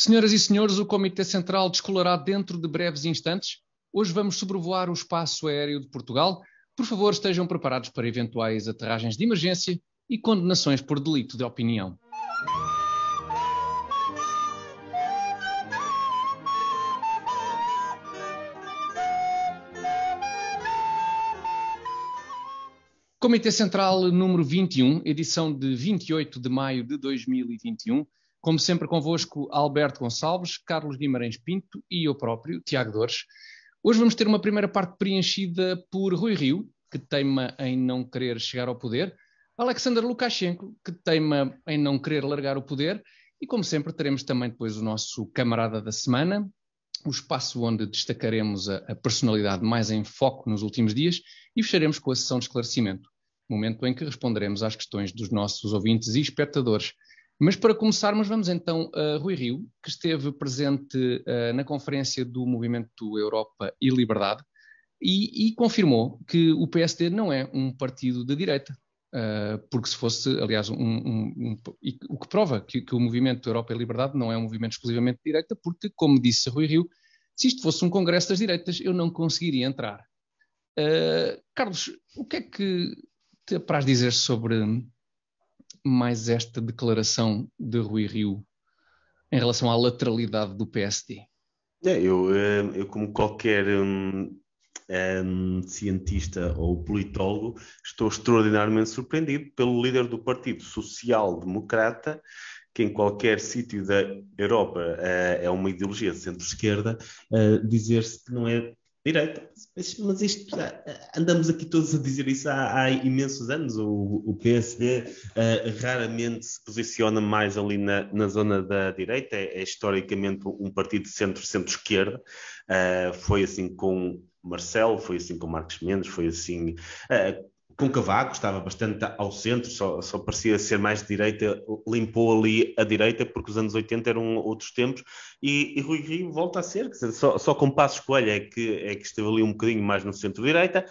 Senhoras e senhores, o Comitê Central descolará dentro de breves instantes. Hoje vamos sobrevoar o espaço aéreo de Portugal. Por favor, estejam preparados para eventuais aterragens de emergência e condenações por delito de opinião. Comitê Central número 21, edição de 28 de maio de 2021. Como sempre convosco, Alberto Gonçalves, Carlos Guimarães Pinto e eu próprio, Tiago Dores. Hoje vamos ter uma primeira parte preenchida por Rui Rio, que teima em não querer chegar ao poder, Alexander Lukashenko, que teima em não querer largar o poder, e como sempre teremos também depois o nosso camarada da semana, o espaço onde destacaremos a, a personalidade mais em foco nos últimos dias e fecharemos com a sessão de esclarecimento, momento em que responderemos às questões dos nossos ouvintes e espectadores. Mas para começarmos, vamos então a Rui Rio, que esteve presente uh, na conferência do Movimento Europa e Liberdade e, e, confirmou que o PSD não é um partido de direita, uh, porque se fosse, aliás, um, um, um, o que prova que, que, o Movimento Europa e Liberdade não é um movimento exclusivamente de direita, porque, como disse Rui Rio, se isto fosse um congresso das direitas, eu não conseguiria entrar. Uh, Carlos, o que é que te apraz dizer sobre mais esta declaração de Rui Rio em relação à lateralidade do PSD? É, eu, eh, eu, como qualquer um, um, cientista ou politólogo, estou extraordinariamente surpreendido pelo líder do Partido Social Democrata, que em qualquer sítio da Europa uh, é uma ideologia de centro-esquerda, uh, dizer-se que não é direita. Mas, mas isto, ah, ah, andamos aqui todos a dizer isso há, há imensos anos. O, o PSD uh, ah, raramente se posiciona mais ali na, na zona da direita, é, é historicamente um partido centro-centro-esquerda. Uh, foi assim com Marcelo, foi assim com Marcos Mendes, foi assim uh, com Cavaco, estava bastante ao centro, só, só parecia ser mais de direita, limpou ali a direita, porque os anos 80 eram outros tempos, e, e Rui Rio volta a ser, dizer, só, só com passos Coelho é que, é que esteve ali um bocadinho mais no centro-direita,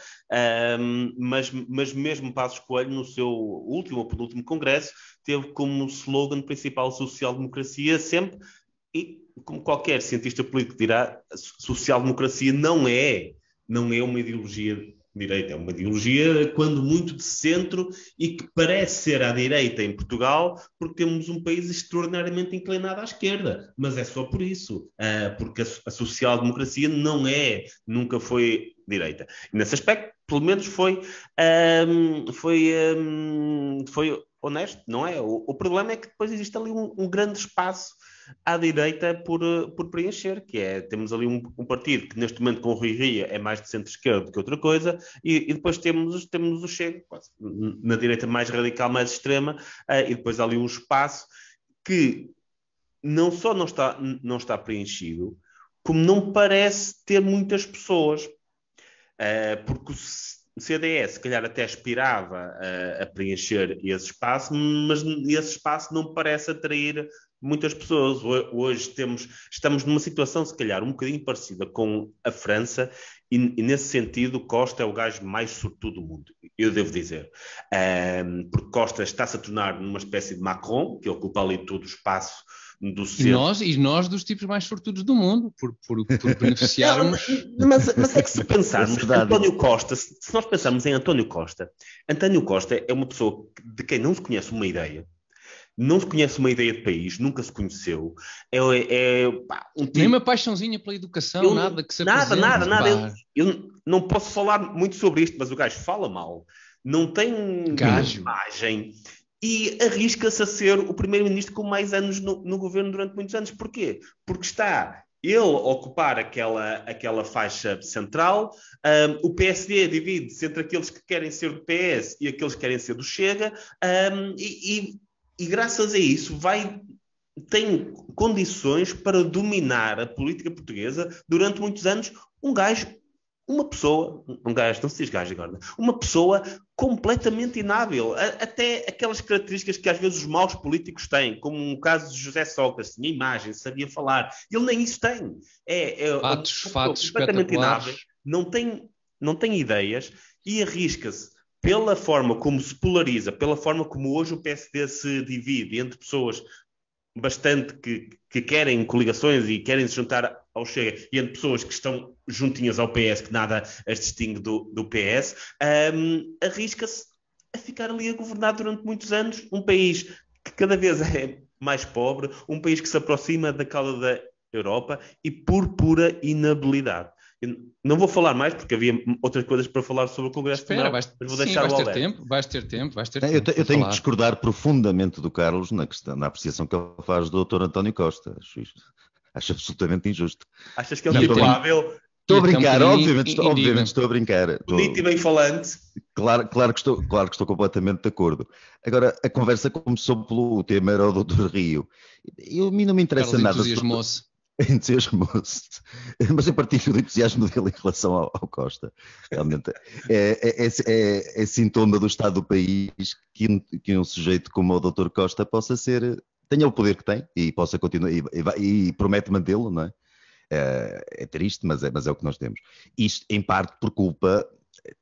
um, mas, mas mesmo passos Coelho, no seu último ou penúltimo congresso, teve como slogan principal social-democracia sempre, e como qualquer cientista político dirá, social-democracia não é, não é uma ideologia direita, é uma ideologia, quando muito de centro, e que parece ser à direita em Portugal, porque temos um país extraordinariamente inclinado à esquerda. Mas é só por isso, ah, porque a social-democracia não é, nunca foi direita. E nesse aspecto, pelo menos foi, um, foi, um, foi honesto, não é? O, o, problema é que depois existe ali um, um grande espaço à direita por, eh, por preencher, que é, temos ali um, um partido que neste momento com o Rui Ria é mais de centro-esquerdo que outra coisa, e, e, depois temos, temos o Chega, quase, na direita mais radical, mais extrema, uh, e depois há ali um espaço que não só não está, não está preenchido, como não parece ter muitas pessoas, uh, porque o CDS, se calhar, até aspirava a preencher esse espaço, mas esse espaço não parece atrair muitas pessoas. Hoje temos, estamos numa situação, se calhar, um bocadinho parecida com a França, e, e nesse sentido, Costa é o gajo mais sortudo do mundo, eu devo dizer. Um, porque Costa está-se a tornar numa espécie de Macron, que ocupa ali todo o espaço do centro. E nós, e nós dos tipos mais sortudos do mundo, por, por, por beneficiarmos. Não, mas, mas, é que se pensarmos é António Costa, se, se nós pensarmos em António Costa, António Costa é uma pessoa de quem não se conhece uma ideia não se conhece uma ideia de país, nunca se conheceu. É, é pá, um tipo... Nem uma paixãozinha pela educação, eu, nada que se Nada, nada, nada. Eu, eu, não posso falar muito sobre isto, mas o gajo fala mal, não tem gajo. imagem e arrisca-se a ser o primeiro-ministro com mais anos no, no, governo durante muitos anos. Porquê? Porque está ele a ocupar aquela, aquela faixa central, um, o PSD divide-se entre aqueles que querem ser do PS e aqueles que querem ser do Chega, um, e, e e graças a isso vai tem condições para dominar a política portuguesa durante muitos anos um gajo uma pessoa, um gajo, não se diz gajo agora, uma pessoa completamente inábil, a, até aquelas características que às vezes os maus políticos têm, como o caso de José Sócrates, tinha imagem, sabia falar, ele nem isso tem. É, é fatos, um, fatos completamente inábil, não tem, não tem ideias e arrisca-se pela forma como se polariza, pela forma como hoje o PSD se divide entre pessoas bastante que, que querem coligações e querem se juntar ao Chega e entre pessoas que estão juntinhas ao PS, que nada as distingue do, do PS, um, arrisca-se a ficar ali a governar durante muitos anos um país que cada vez é mais pobre, um país que se aproxima da cauda da Europa e por pura inabilidade não vou falar mais porque havia outras coisas para falar sobre o Congresso Espera, vais, mas vou deixar sim, vais ter tempo, vais ter tempo, vais ter é, tempo. Eu, te, eu tenho que discordar profundamente do Carlos na, questão, na apreciação que ele faz do Dr. António Costa. Acho, isto, acho absolutamente injusto. Achas que ele é provável? Estou a brincar, obviamente, estou, obviamente estou a brincar. Bonito e bem falante. Claro, claro, que estou, claro que estou completamente de acordo. Agora, a conversa começou pelo tema era o Dr. Rio. Eu, a mim não me interessa Carlos nada. Sobre, entusiasmou-se, mas eu partilho do entusiasmo dele em relação ao, ao Costa. Realmente é, é, é, é, é sintoma do estado do país que, que um sujeito como o Dr. Costa possa ser, tenha o poder que tem e possa continuar e, e, e promete mantê-lo, não é? é? é triste, mas é, mas é o que nós temos. Isto em parte por culpa, é,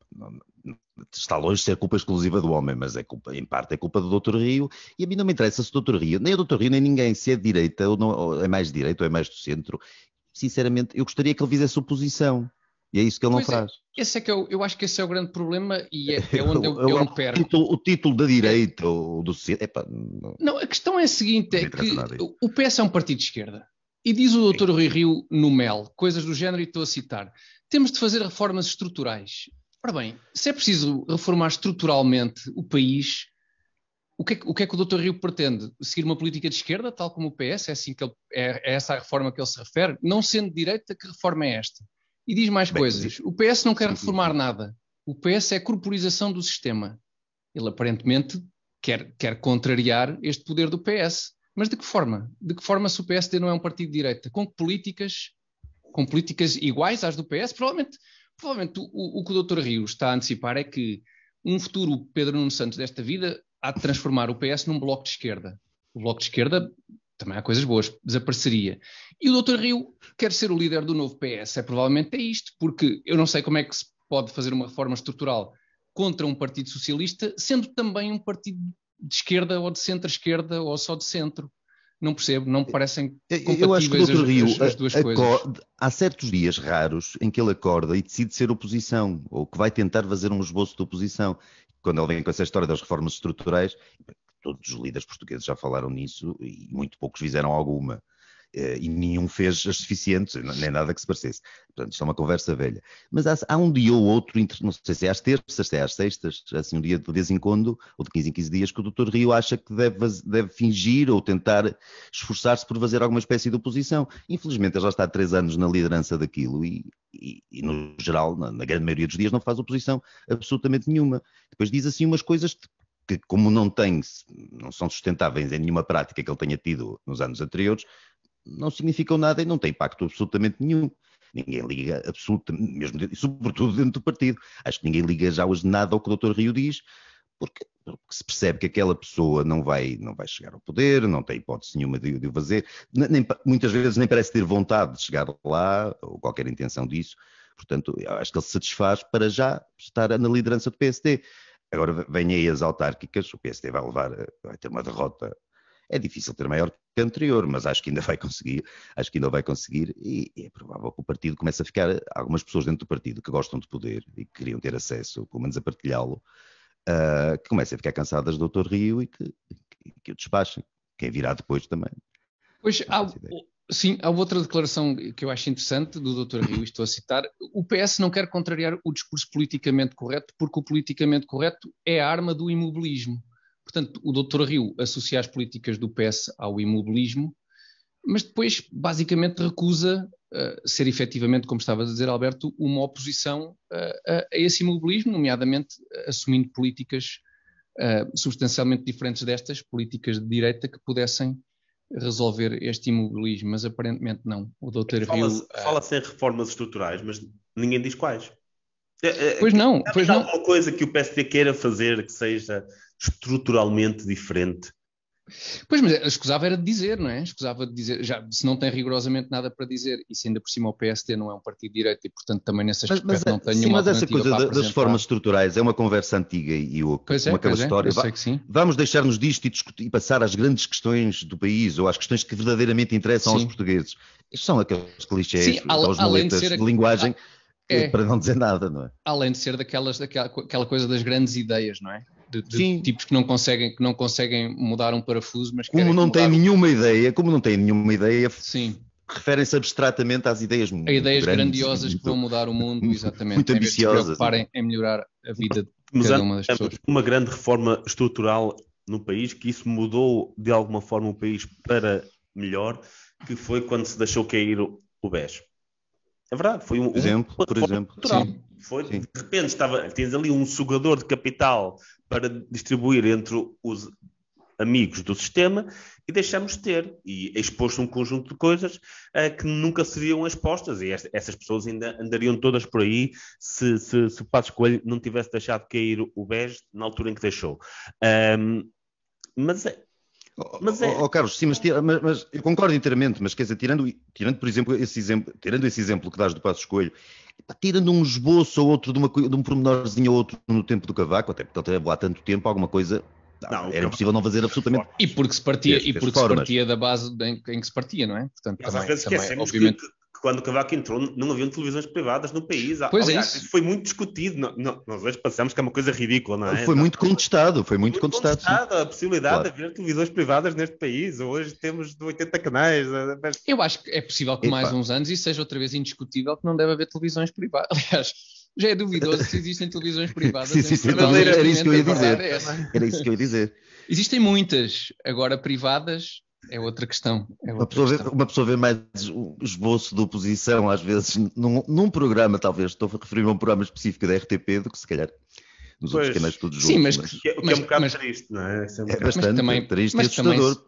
está longe de ser culpa exclusiva do homem, mas é culpa, em parte é culpa do Dr. Rio, e a mim não me interessa se o Dr. Rio, nem o Dr. Rio, nem ninguém, se é de direita ou, não, ou é mais de direita ou é mais do centro, sinceramente, eu gostaria que ele fizesse oposição. E é isso que ele pois não é, faz. Esse é que eu, é eu acho que esse é o grande problema e é, é onde eu, eu, eu, eu perco. Título, o título, da direita ou do centro. Não. não, a questão é a seguinte: é que o PS é um partido de esquerda. E diz o Dr. Rui Rio no MEL, coisas do género, e estou a citar: temos de fazer reformas estruturais. Ora bem, se é preciso reformar estruturalmente o país, o que, é, o que é que o Dr. Rio pretende? Seguir uma política de esquerda, tal como o PS? É, assim que ele, é, é essa a reforma que ele se refere? Não sendo direita, que reforma é esta? E diz mais Bem, coisas. O PS não quer sim, reformar sim. nada. O PS é corporização do sistema. Ele aparentemente quer, quer contrariar este poder do PS. Mas de que forma? De que forma se o PSD não é um partido de direita? Com políticas? Com políticas iguais às do PS? Provavelmente Provavelmente o, o que o Dr. Rios está a antecipar é que um futuro Pedro Nuno Santos desta vida há de transformar o PS num bloco de esquerda. O bloco de esquerda também há coisas boas, desapareceria. E o Dr. Rio quer ser o líder do novo PS. É provavelmente é isto, porque eu não sei como é que se pode fazer uma reforma estrutural contra um partido socialista, sendo também um partido de esquerda ou de centro-esquerda ou só de centro não percebo, não me eh, parecem compatíveis eh, Eu acho que o Dr. Rio, as, as duas coisas. Há certos dias raros em que ele acorda e decide ser oposição, ou que vai tentar fazer um esboço de oposição. Quando ele vem com essa história das reformas estruturais, todos os líderes portugueses já falaram nisso e muito poucos fizeram alguma. Eh, e nenhum fez as suficientes, nem nada que se parecesse. Portanto, isto é uma conversa velha. Mas há, há um dia ou outro, não sei se é às terças, se é às sextas, assim um dia de vez em quando, ou de 15 em 15 dias, que o doutor Rio acha que deve, deve fingir ou tentar esforçar-se por fazer alguma espécie de oposição. Infelizmente, ele já está há três anos na liderança daquilo e, e, e no geral, na, na, grande maioria dos dias, não faz oposição absolutamente nenhuma. Depois diz assim umas coisas que, como não tem, não são sustentáveis em nenhuma prática que ele tenha tido nos anos anteriores, não significam nada e não têm impacto absolutamente nenhum. Ninguém liga absolutamente, mesmo, sobretudo dentro do partido. Acho que ninguém liga já hoje nada ao que o Dr. Rio diz, porque, porque, se percebe que aquela pessoa não vai, não vai chegar ao poder, não tem hipótese nenhuma de, de o fazer, nem, muitas vezes nem parece ter vontade de chegar lá, ou qualquer intenção disso, portanto, acho que ele se satisfaz para já estar na liderança do PSD. Agora vêm aí as autárquicas, o PSD vai levar, eh, vai ter uma derrota é difícil ter maior que anterior, mas acho que ainda vai conseguir, acho que ainda vai conseguir, e, e é provável que o partido comece a ficar, algumas pessoas dentro do partido que gostam de poder e que queriam ter acesso, pelo menos a partilhá-lo, uh, que comecem a ficar cansadas do Dr. Rio e que, que, que o despachem. Quem virá depois também. Pois há, Sim, há outra declaração que eu acho interessante do Dr. Rio, estou a citar. O PS não quer contrariar o discurso politicamente correto, porque o politicamente correto é a arma do imobilismo. Portanto, o Dr. Rio associa as políticas do PS ao imobilismo, mas depois basicamente recusa uh, ser efetivamente, como estava a dizer Alberto, uma oposição uh, a, a, esse imobilismo, nomeadamente eh, assumindo políticas uh, substancialmente diferentes destas, políticas de direita que pudessem resolver este imobilismo, mas aparentemente não. O Dr. É fala Rio... Fala-se em reformas estruturais, mas ninguém diz quais. É, é, pois não, pois não. alguma coisa que o PSD queira fazer que seja estruturalmente diferente. Pois, mas escusava era de dizer, não é? Escusava de dizer, já, se não tem rigorosamente nada para dizer, e se ainda por cima o PSD não é um partido de direito e, portanto, também nessas mas, mas, não é, tem sim, nenhuma Mas essa coisa da, das formas estruturais é uma conversa antiga e é, uma aquela é, história. Vamos deixar-nos disto e, discutir, e passar às grandes questões do país, ou às questões que verdadeiramente interessam sim. aos portugueses. São aqueles clichês, sim, aos moletas de, de, linguagem, a... é, para não dizer nada, não é? Além de ser daquelas, daquela, aquela coisa das grandes ideias, não é? de, de tipos que não conseguem que não conseguem mudar um parafuso, mas como não têm nenhuma ideia, como não tem nenhuma ideia, sim. Referem-se abstratamente às ideias a ideias grandes, grandiosas muito, que vão mudar o mundo, exatamente. Muito ambiciosas. Né? Em, em, em melhorar a vida de Mas cada uma das pessoas. Uma grande reforma estrutural no país, que isso mudou de alguma forma o país para melhor, que foi quando se deixou cair o, BES. É verdade, foi um, por exemplo, um, por exemplo. foi, de repente estava, tens ali um sugador de capital para distribuir entre os amigos do sistema e deixamos de ter e é exposto um conjunto de coisas uh, que nunca seriam expostas e esta, essas pessoas ainda andariam todas por aí se, se, se o Passo Coelho não tivesse deixado cair o BES na altura em que deixou. Um, mas é, mas é... oh, Carlos, sim, mas, mas, mas, eu concordo inteiramente, mas quer dizer, tirando, tirando por exemplo, esse exemplo, tirando esse exemplo que dás do Passo Escolho, tirando um esboço ou outro de, uma, de um pormenorzinho ou outro no tempo do Cavaco, até porque ele há tanto tempo, alguma coisa não, era impossível não fazer absolutamente. E porque se partia, e porque se partia da base em, em, que se partia, não é? Portanto, Nós também, às vezes esquecemos obviamente... que quando o Cavaco entrou, não haviam televisões privadas no país. Pois é Aliás, é isso. Foi muito discutido. nós hoje pensamos que é uma coisa ridícula, não é? Foi muito contestado, foi muito, muito contestado. contestado a possibilidade claro. de haver televisões privadas neste país. Hoje temos 80 canais. Eh, mas... Eu acho que é possível que Epa. mais uns anos isso seja outra vez indiscutível que não deve haver televisões privadas. Aliás, já é duvidoso se existem televisões privadas. sim, sim, televisões, era isso que eu ia dizer. É era isso que eu ia dizer. Existem muitas, agora privadas, é outra questão. É outra uma, pessoa questão. Vê, uma, pessoa Vê, mais o esboço da oposição, às vezes, num, num programa, talvez, estou a referir-me a um programa específico da RTP, do que se calhar nos pois, outros canais todos juntos. Sim, mas, mas, que, é, é mas, é um bocado mas, triste, não é? É, um é bastante mas também, triste mas e assustador. Também,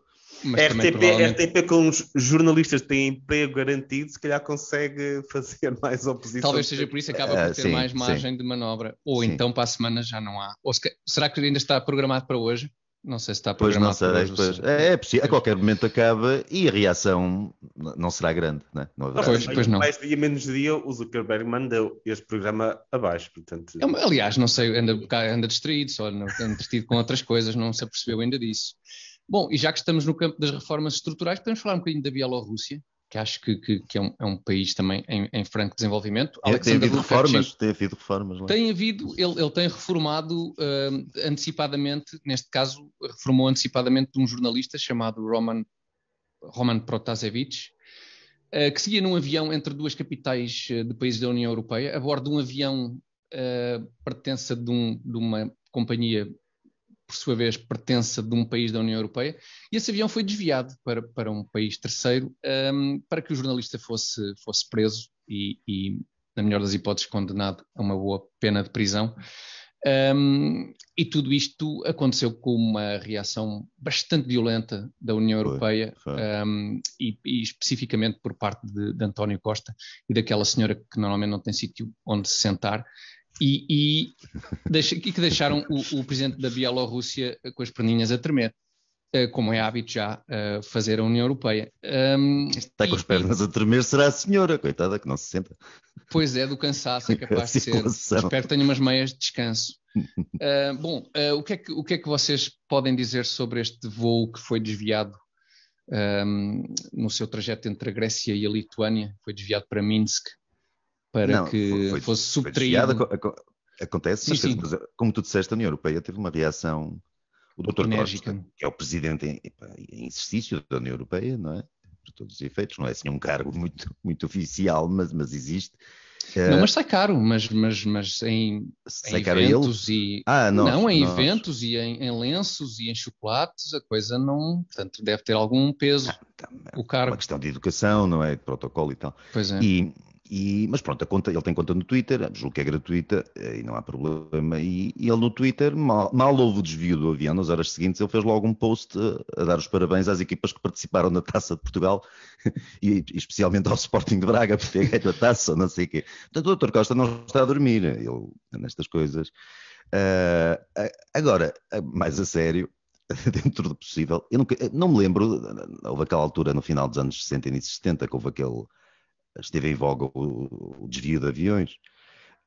RTP, RTP com os jornalistas que têm emprego garantido, se calhar consegue fazer mais oposição. Talvez seja por isso que acaba ah, por ter sim, mais margem sim. de manobra. Ou sim. então para a semana já não há. Ou se, será que ainda está programado para hoje? Não sei se está Pois não sei, pois, é, é possível, a qualquer momento acaba e a reação não será grande, né? não haverá. Pois, pois não. Mais dia, menos dia, o Zuckerberg mandou este programa abaixo, portanto... É aliás, não sei, anda, anda distraído, só entretido com outras coisas, não se apercebeu ainda disso. Bom, e já que estamos no campo das reformas estruturais, podemos falar um bocadinho da Bielorrússia? que acho que, que, que é, um, é, um, país também em, em franco desenvolvimento. É, tem havido reformas, tem havido reformas. Não? É? Tem havido, ele, ele tem reformado uh, antecipadamente, neste caso, reformou antecipadamente de um jornalista chamado Roman, Roman Protasevich, uh, que seguia num avião entre duas capitais eh, de países da União Europeia, a bordo de um avião uh, pertença de, um, de uma companhia por sua vez, pertença de um país da União Europeia, e esse avião foi desviado para, para um país terceiro um, para que o jornalista fosse, fosse preso e, e, na melhor das hipóteses, condenado a uma boa pena de prisão. Um, e tudo isto aconteceu com uma reação bastante violenta da União Europeia foi, foi. Um, e, e, especificamente por parte de, de, António Costa e daquela senhora que normalmente não tem sítio onde se sentar e, e, deixa, é que deixaram o, o presidente da Bielorrússia eh, com as perninhas a tremer eh, como é hábito já eh, fazer a União Europeia. Um, Está e, com as pernas e... a tremer, será a senhora, coitada, que não se senta. Pois é, do cansaço, é capaz de ser. Espero que tenha umas meias de descanso. Uh, bom, uh, o, que é que, o que é que vocês podem dizer sobre este voo que foi desviado um, no seu trajeto entre a Grécia e a Lituânia? Foi desviado para Minsk para não, que foi, fosse subtraído. acontece, sim, mas eh, como tu disseste, a União Europeia teve uma reação. O Dr. Enérgica. Costa, que é o presidente em, em exercício da União Europeia, não é? Por todos os efeitos, não é assim um cargo muito, muito oficial, mas, mas existe. Eh, não, mas sai caro, mas, mas, mas em, em eventos ele? e. Ah, nós, não, em nós. eventos e em, em, lenços e em chocolates, a coisa não. Portanto, deve ter algum peso. Ah, tá, o cargo. Uma questão de educação, não é? De protocolo e tal. Pois é. E, e, mas pronto, a conta, ele tem conta no Twitter, é, julgo que é gratuita eh, e não há problema. E, e ele no Twitter, mal, mal, houve o desvio do avião, nas horas seguintes, ele fez logo um post a, a dar os parabéns às equipas que participaram na Taça de Portugal e, especialmente ao Sporting de Braga por ter ganho a taça, não sei o quê. Portanto, o Dr. Costa não está a dormir, ele nestas coisas. Uh, agora, mais a sério, dentro do possível, eu nunca, não me lembro, houve aquela altura no final dos anos 60 e início 70 que houve aquele esteve em voga o, o desvio de aviões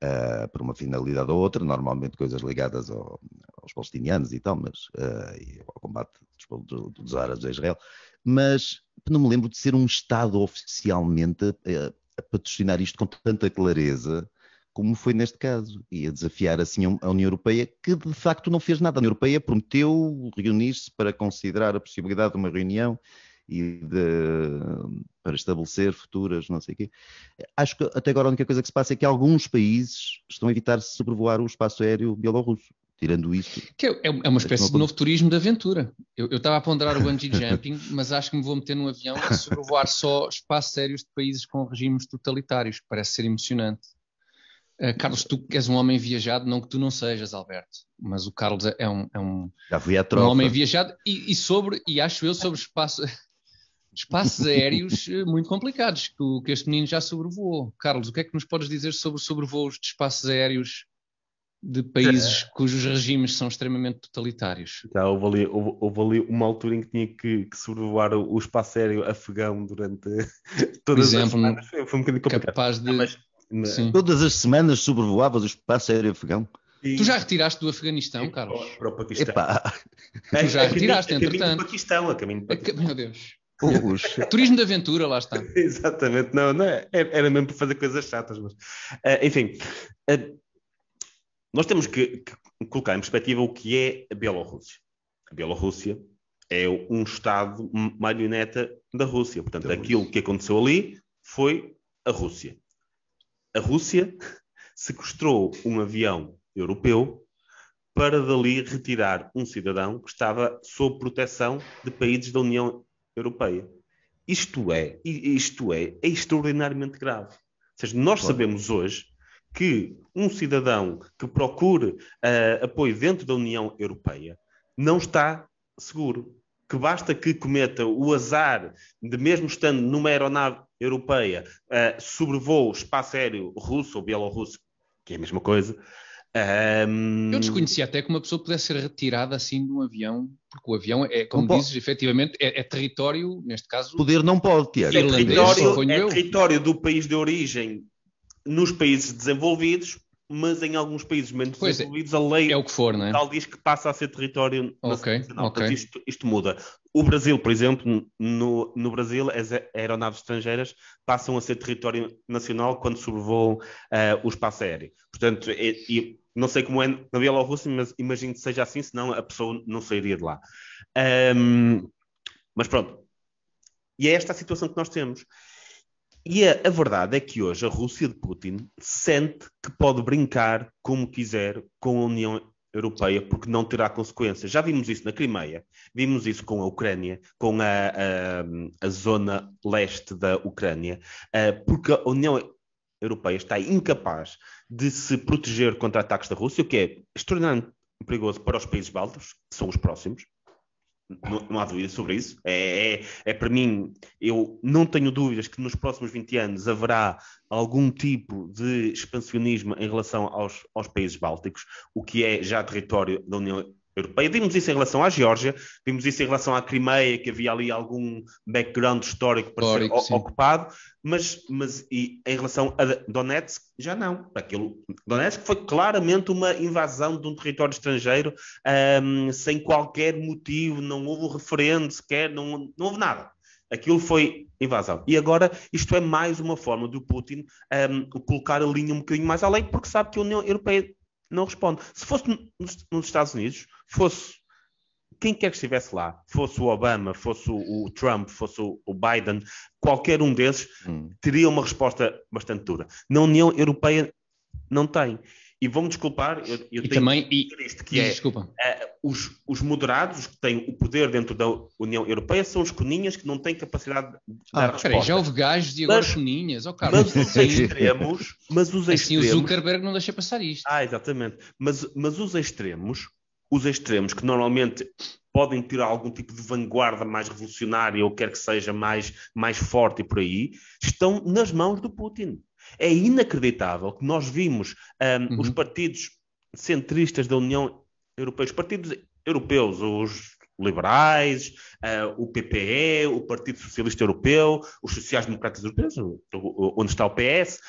uh, por uma finalidade ou outra, normalmente coisas ligadas ao, aos palestinianos e tal, mas uh, ao combate dos, do, dos árabes a Israel, mas não me lembro de ser um Estado oficialmente a, a patrocinar isto com tanta clareza como foi neste caso, e a desafiar assim a União Europeia, que de facto não fez nada. A União Europeia prometeu reunir-se para considerar a possibilidade de uma reunião e de, para estabelecer futuras, não sei o quê. Acho que até agora a única coisa que se passa é que alguns países estão a evitar sobrevoar o espaço aéreo bielorrusso. Tirando isso. Que é, é uma espécie de novo turismo de aventura. Eu, eu estava a ponderar o bungee jumping, mas acho que me vou meter num avião a sobrevoar só espaços aéreos de países com regimes totalitários. Parece ser emocionante. Uh, Carlos, tu és um homem viajado, não que tu não sejas, Alberto, mas o Carlos é, é um, é um, Já fui à um homem viajado e, e, sobre, e acho eu, sobre espaço, espaços aéreos eh, muito complicados que, o, que este menino já sobrevoou. Carlos, o que é que nos podes dizer sobre sobrevoos de espaços aéreos de países é. cujos regimes são extremamente totalitários. Já houve ali, houve, houve ali uma altura em que tinha que, que sobrevoar o, o espaço aéreo afegão durante todas exemplo, as semanas. Foi, um bocadinho complicado. Capaz de... Ah, mas, né, todas as semanas sobrevoavas o espaço aéreo afegão? Tu já retiraste do Afeganistão, Carlos? Para o Paquistão. Tu já é, é a, retiraste, caminho, entretanto. A caminho do Paquistão, a é caminho do Paquistão. A, meu Deus. Turismo de aventura, lá está. Exatamente, não, não é. é, era mesmo para fazer coisas chatas, mas. Uh, enfim, uh, nós temos que, que, colocar em perspectiva o que é a Bielorrússia. A Bielorrússia é um Estado marioneta da Rússia. Portanto, da aquilo Rússia. que aconteceu ali foi a Rússia. A Rússia sequestrou um avião europeu para dali retirar um cidadão que estava sob proteção de países da União europeia. Isto é, isto é, é extraordinariamente grave. Ou seja, nós claro. sabemos hoje que um cidadão que procure uh, apoio dentro da União Europeia não está seguro. Que basta que cometa o azar de, mesmo estando numa aeronave europeia, uh, eh, o espaço aéreo russo ou bielorrusso, que é a mesma coisa, um... Eu desconhecia até que uma pessoa pudesse ser retirada assim de um avião, porque o avião é, como não dizes, pode. efetivamente, é, é, território, neste caso. Poder não pode, ter. É, território, é território do país de origem nos países desenvolvidos mas em alguns países menos é, desenvolvidos é. a lei é o que for, é? tal diz que passa a ser território okay, nacional. Okay. Mas isto, isto, muda. O Brasil, por exemplo, no, no Brasil, as aeronaves estrangeiras passam a ser território nacional quando sobrevoam uh, eh, o espaço aéreo. Portanto, é, não sei como é na Bielorrússia, mas imagino que seja assim, senão a pessoa não sairia de lá. Um, mas pronto. E é esta a situação que nós temos. E a, a, verdade é que hoje a Rússia de Putin sente que pode brincar como quiser com a União Europeia, porque não terá consequências. Já vimos isso na Crimeia, vimos isso com a Ucrânia, com a, a, a zona leste da Ucrânia, eh, porque a União Europeia está incapaz de se proteger contra ataques da Rússia, o que é extraordinariamente perigoso para os países baltos, que são os próximos, não, não, há dúvida sobre isso. É, é, é, para mim, eu não tenho dúvidas que nos próximos 20 anos haverá algum tipo de expansionismo em relação aos, aos países bálticos, o que é já território da União europeia. Vimos isso em relação à Geórgia, vimos isso em relação à Crimeia, que havia ali algum background histórico para histórico, ser sim. ocupado, mas, mas e em relação a Donetsk, já não. Aquilo, Donetsk foi claramente uma invasão de um território estrangeiro um, sem qualquer motivo, não houve referendo sequer, não, não houve nada. Aquilo foi invasão. E agora isto é mais uma forma do Putin um, colocar a linha um bocadinho mais além, porque sabe que a União Europeia não responde. Se fosse nos Estados Unidos, fosse quem quer que estivesse lá, fosse o Obama, fosse o, o Trump, fosse o, o, Biden, qualquer um desses hum. teria uma resposta bastante dura. Na União Europeia não tem. E vão desculpar, eu, eu e tenho também, dizer isto, que e, é, desculpa. Uh, os, os moderados que têm o poder dentro da União Europeia são os coninhas que não têm capacidade de ah, dar peraí, já houve gajos e agora mas, coninhas, oh, Carlos. Mas os extremos... Mas os assim extremos, o Zuckerberg não deixa passar isto. Ah, exatamente. Mas, mas os extremos, os extremos que normalmente podem ter algum tipo de vanguarda mais revolucionária ou quer que seja mais, mais forte e por aí, estão nas mãos do Putin. É inacreditável que nós vimos um, uhum. os partidos centristas da União Europeia, os partidos europeus, os liberais, uh, o PPE, o Partido Socialista Europeu, os sociais-democratas europeus, onde está o PS,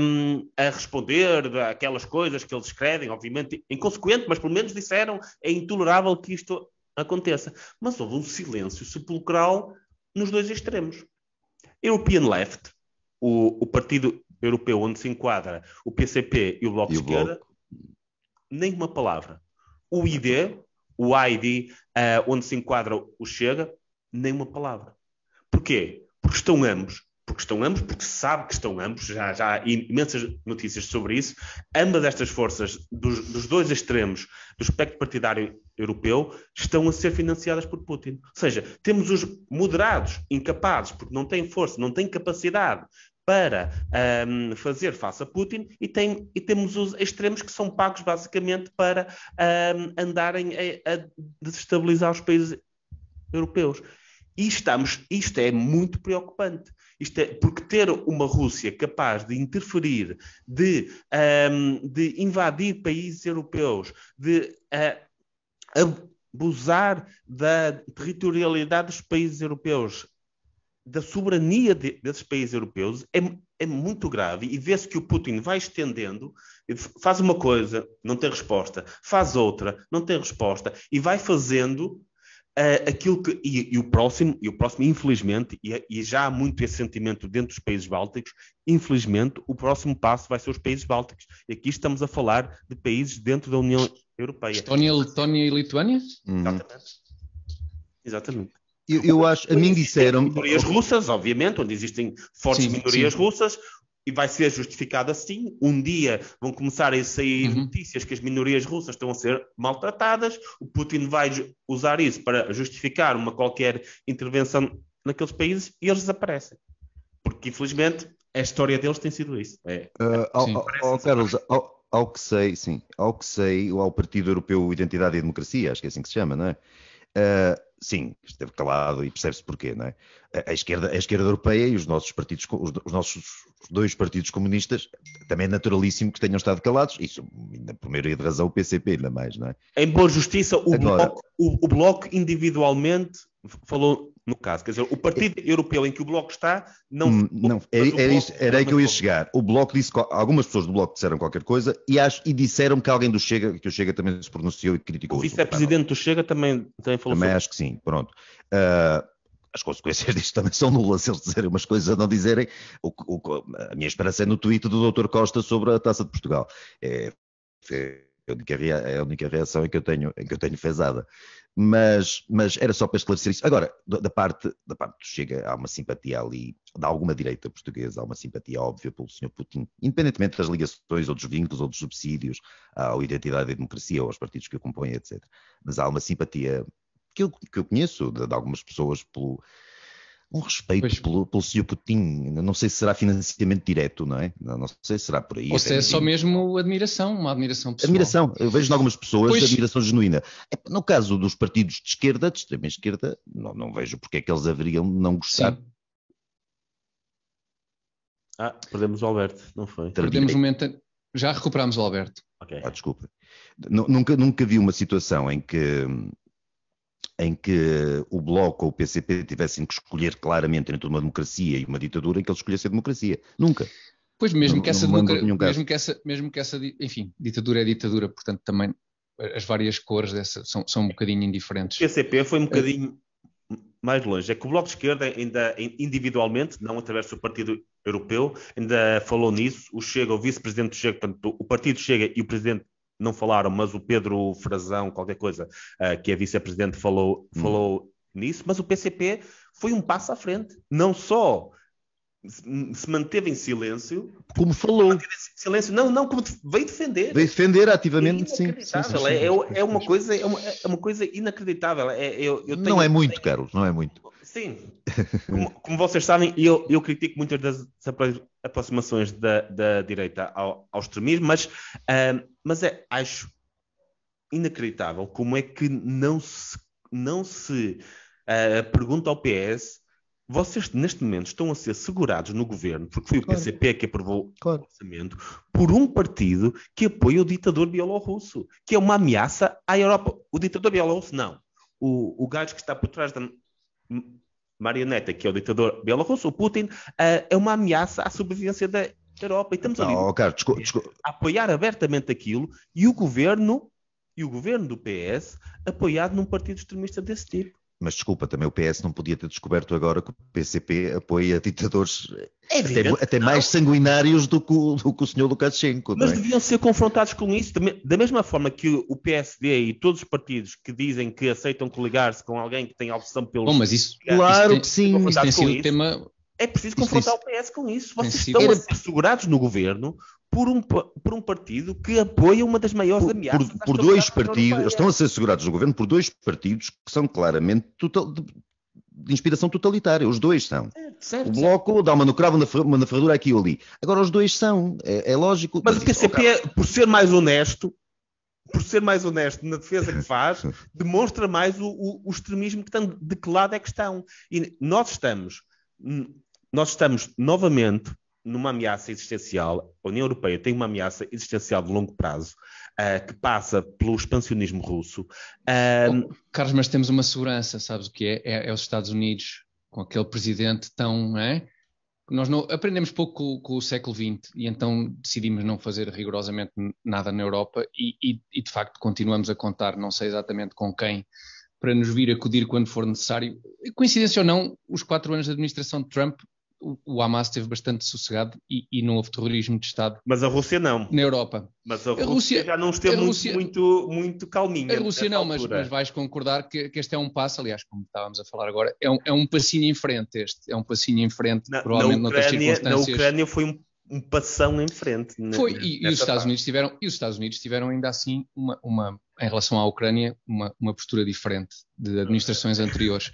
um, a responder aquelas coisas que eles escrevem, obviamente inconsequente, mas pelo menos disseram é intolerável que isto aconteça. Mas houve um silêncio sepulcral nos dois extremos. European Left, o, o Partido Europeu onde se enquadra o PCP e o Bloco e de Esquerda, nem uma palavra. O ID, o ID, uh, eh, onde se enquadra o Chega, nem uma palavra. Porquê? Porque estão ambos porque estão ambos, porque se sabe que estão ambos, já, já há imensas notícias sobre isso. Ambas estas forças, dos, dos dois extremos do espectro partidário europeu, estão a ser financiadas por Putin. Ou seja, temos os moderados incapazes, porque não têm força, não têm capacidade para um, fazer face a Putin e, tem, e, temos os extremos que são pagos basicamente para um, andarem a, a, desestabilizar os países europeus. E estamos, isto é muito preocupante. Isto é, porque ter uma Rússia capaz de interferir, de, um, de invadir países europeus, de uh, abusar da territorialidade dos países europeus, da soberania de, desses países europeus, é, é muito grave e vê-se que o Putin vai estendendo, faz uma coisa, não tem resposta, faz outra, não tem resposta, e vai fazendo uh, aquilo que. E, e, o próximo, e o próximo, infelizmente, e, e, já há muito esse sentimento dentro dos países bálticos, infelizmente, o próximo passo vai ser os países bálticos. E aqui estamos a falar de países dentro da União Europeia. Estónia, Letónia e Lituânia? Uhum. Exatamente. Exatamente. Eu, eu, acho, a mim disseram. Minorias russas, obviamente, onde existem fortes sim, minorias sim. russas, e vai ser justificado assim. Um dia vão começar a sair uhum. notícias que as minorias russas estão a ser maltratadas, o Putin vai usar isso para justificar uma qualquer intervenção naqueles países e eles desaparecem. Porque, infelizmente, a história deles tem sido isso. É, uh, ao, ao, Carlos, ao, ao, que sei, sim, ao que sei, ao Partido Europeu Identidade e Democracia, acho que é assim que se chama, não é? Uh, sim, esteve calado e percebe-se porquê, não é? A, esquerda, a esquerda europeia e os nossos partidos, os, nossos dois partidos comunistas, também é naturalíssimo que tenham estado calados, isso, por maioria de razão, o PCP ainda mais, não é? Em boa justiça, o, Agora, bloco, o, o bloco individualmente falou no caso. Quer dizer, o partido é, europeu em que o Bloco está não. Hum, não, era, era, isso, era aí que eu ia chegar. O Bloco disse. Algumas pessoas do Bloco disseram qualquer coisa e, acho, e disseram que alguém do Chega, que o Chega também se pronunciou e criticou. O vice-presidente do Chega também, também falou Também sobre... acho que sim, pronto. Uh, as consequências disto também são nulas, eles dizerem umas coisas a não dizerem. O, o, a minha esperança é no tweet do Dr. Costa sobre a taça de Portugal. É, é a única, a única reação em é que eu tenho, em é que eu tenho fezada. Mas, mas era só para esclarecer isso. Agora, da parte, da parte do Chega, há uma simpatia ali, de alguma direita portuguesa, há uma simpatia óbvia pelo Sr. Putin, independentemente das ligações ou dos vínculos ou dos subsídios à identidade da democracia ou aos partidos que o compõem, etc. Mas há uma simpatia que eu, que eu conheço de, de algumas pessoas pelo, um respeito pelo, pelo senhor Putin. Não sei se será financiamento direto, não é? Não, não sei se será por aí. Ou se é, é só é, mesmo admiração, uma admiração pessoal. Admiração. Eu vejo em algumas pessoas pois. admiração genuína. É, no caso dos partidos de esquerda, de extrema esquerda, não, não vejo porque é que eles haveriam não gostar. Sim. Ah, perdemos o Alberto, não foi? Perdemos o momento. Já recuperámos o Alberto. Okay. Ah, desculpa. Nunca, nunca vi uma situação em que em que o Bloco ou o PCP tivessem que escolher claramente entre uma democracia e uma ditadura, em que eles escolhessem a democracia. Nunca. Pois mesmo não, que essa democracia, mesmo que essa, mesmo que essa, enfim, ditadura é ditadura, portanto também eh, as várias cores dessa são, são um bocadinho indiferentes. O PCP foi um bocadinho é. mais longe. É que o Bloco de Esquerda ainda individualmente, não através do Partido Europeu, ainda falou nisso. O Chega, o vice-presidente do Chega, portanto, o Partido Chega e o presidente não falaram, mas o Pedro Frazão, qualquer coisa, uh, que é vice-presidente, falou, hum. falou hum. nisso, mas o PCP foi um passo à frente. Não só se manteve em silêncio. Como falou. Em silêncio, não, não, como veio defender. Veio defender ativamente, é sim. sim, é, é, é uma coisa, é, uma, é uma coisa inacreditável. É, eu, eu tenho, não é muito, tenho... Carlos, não é muito. Sim. Como, como, vocês sabem, eu, eu critico muitas das aproximações da, da direita ao, ao extremismo, mas, uh, mas é, acho inacreditável como é que não se, não se uh, pergunta ao PS vocês neste momento estão a ser segurados no governo, porque foi claro. o PCP que aprovou claro. o orçamento, por um partido que apoia o ditador bielorrusso, que é uma ameaça à Europa. O ditador bielorrusso, não. O, o gajo que está por trás da marioneta, que é o ditador bielorrusso, o Putin, uh, é uma ameaça à sobrevivência da Europa. E estamos então, ali cara, a apoiar abertamente aquilo e o governo e o governo do PS apoiado num partido extremista desse tipo. Mas desculpa, também o PS não podia ter descoberto agora que o PCP apoia ditadores é até, até mais sanguinários do que, o, do que o senhor Lukashenko. Mas é? deviam ser confrontados com isso, da mesma forma que o PSD e todos os partidos que dizem que aceitam coligar-se com alguém que tem opção pelo. Bom, mas isso. Claro isso tem, que sim. Isso tem sido o tema é preciso confrontar isso, isso. o PS com isso. Vocês Pensível. estão a ser segurados no governo por um, por um partido que apoia uma das maiores por, ameaças. Por, por dois partidos, eles estão a ser segurados no governo por dois partidos que são claramente total, de, de, inspiração totalitária. Os dois são. Certo, é, certo, o Bloco certo. dá uma no cravo, uma na ferradura aqui ou ali. Agora, os dois são. É, é lógico. Mas, mas o PCP, é, por ser mais honesto, por ser mais honesto na defesa que faz, demonstra mais o, o, o extremismo que tanto de que lado é que estão. E nós estamos hum, nós estamos novamente numa ameaça existencial, a União Europeia tem uma ameaça existencial de longo prazo, uh, que passa pelo expansionismo russo. Uh... Oh, Carlos, mas temos uma segurança, sabes o que é? É, é os Estados Unidos, com aquele presidente tão. É? Nós não, aprendemos pouco com, com, o século XX e então decidimos não fazer rigorosamente nada na Europa e, e, e, de facto continuamos a contar, não sei exatamente com quem, para nos vir acudir quando for necessário. Coincidência ou não, os quatro anos de administração de Trump o, Hamas esteve bastante sossegado e, e, não houve terrorismo de Estado. Mas a Rússia não. Na Europa. Mas a, a Rússia, Rússia, já não esteve Rússia, muito, muito, muito, calminha. A Rússia não, mas, mas, vais concordar que, que, este é um passo, aliás, como estávamos a falar agora, é um, é um passinho em frente este, é um passinho em frente, na, provavelmente na Ucrânia, noutras circunstâncias. Na Ucrânia foi um um passão em frente. Foi, e, e, os Estados Unidos tiveram, e os Estados Unidos tiveram ainda assim, uma, uma, em relação à Ucrânia, uma, uma postura diferente de administrações anteriores.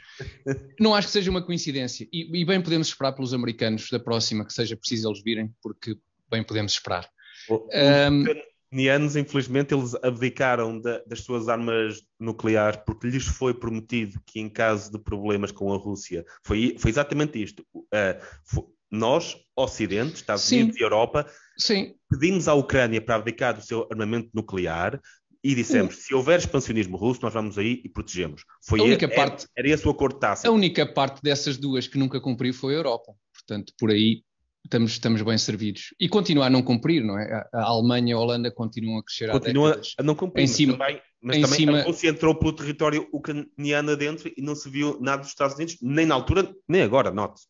Não acho que seja uma coincidência, e, e, bem podemos esperar pelos americanos da próxima, que seja preciso eles virem, porque bem podemos esperar. Os um, ucranianos, infelizmente, eles abdicaram da, das suas armas nucleares porque lhes foi prometido que em caso de problemas com a Rússia, foi, foi exatamente isto, uh, ah, foi, nós, Ocidente, Estados Sim. Unidos e Europa, Sim. pedimos à Ucrânia para abdicar do seu armamento nuclear e dissemos: se houver expansionismo russo, nós vamos aí e protegemos. Foi a única a, parte, era, era esse o acordo taça. A única parte dessas duas que nunca cumpriu foi a Europa. Portanto, por aí estamos, estamos bem servidos. E continua a não cumprir, não é? A Alemanha e a Holanda continuam a crescer Continua a não cumprir, em cima, também, mas em também cima... a Rússia entrou pelo território ucraniano adentro e não se viu nada dos Estados Unidos, nem na altura, nem agora, note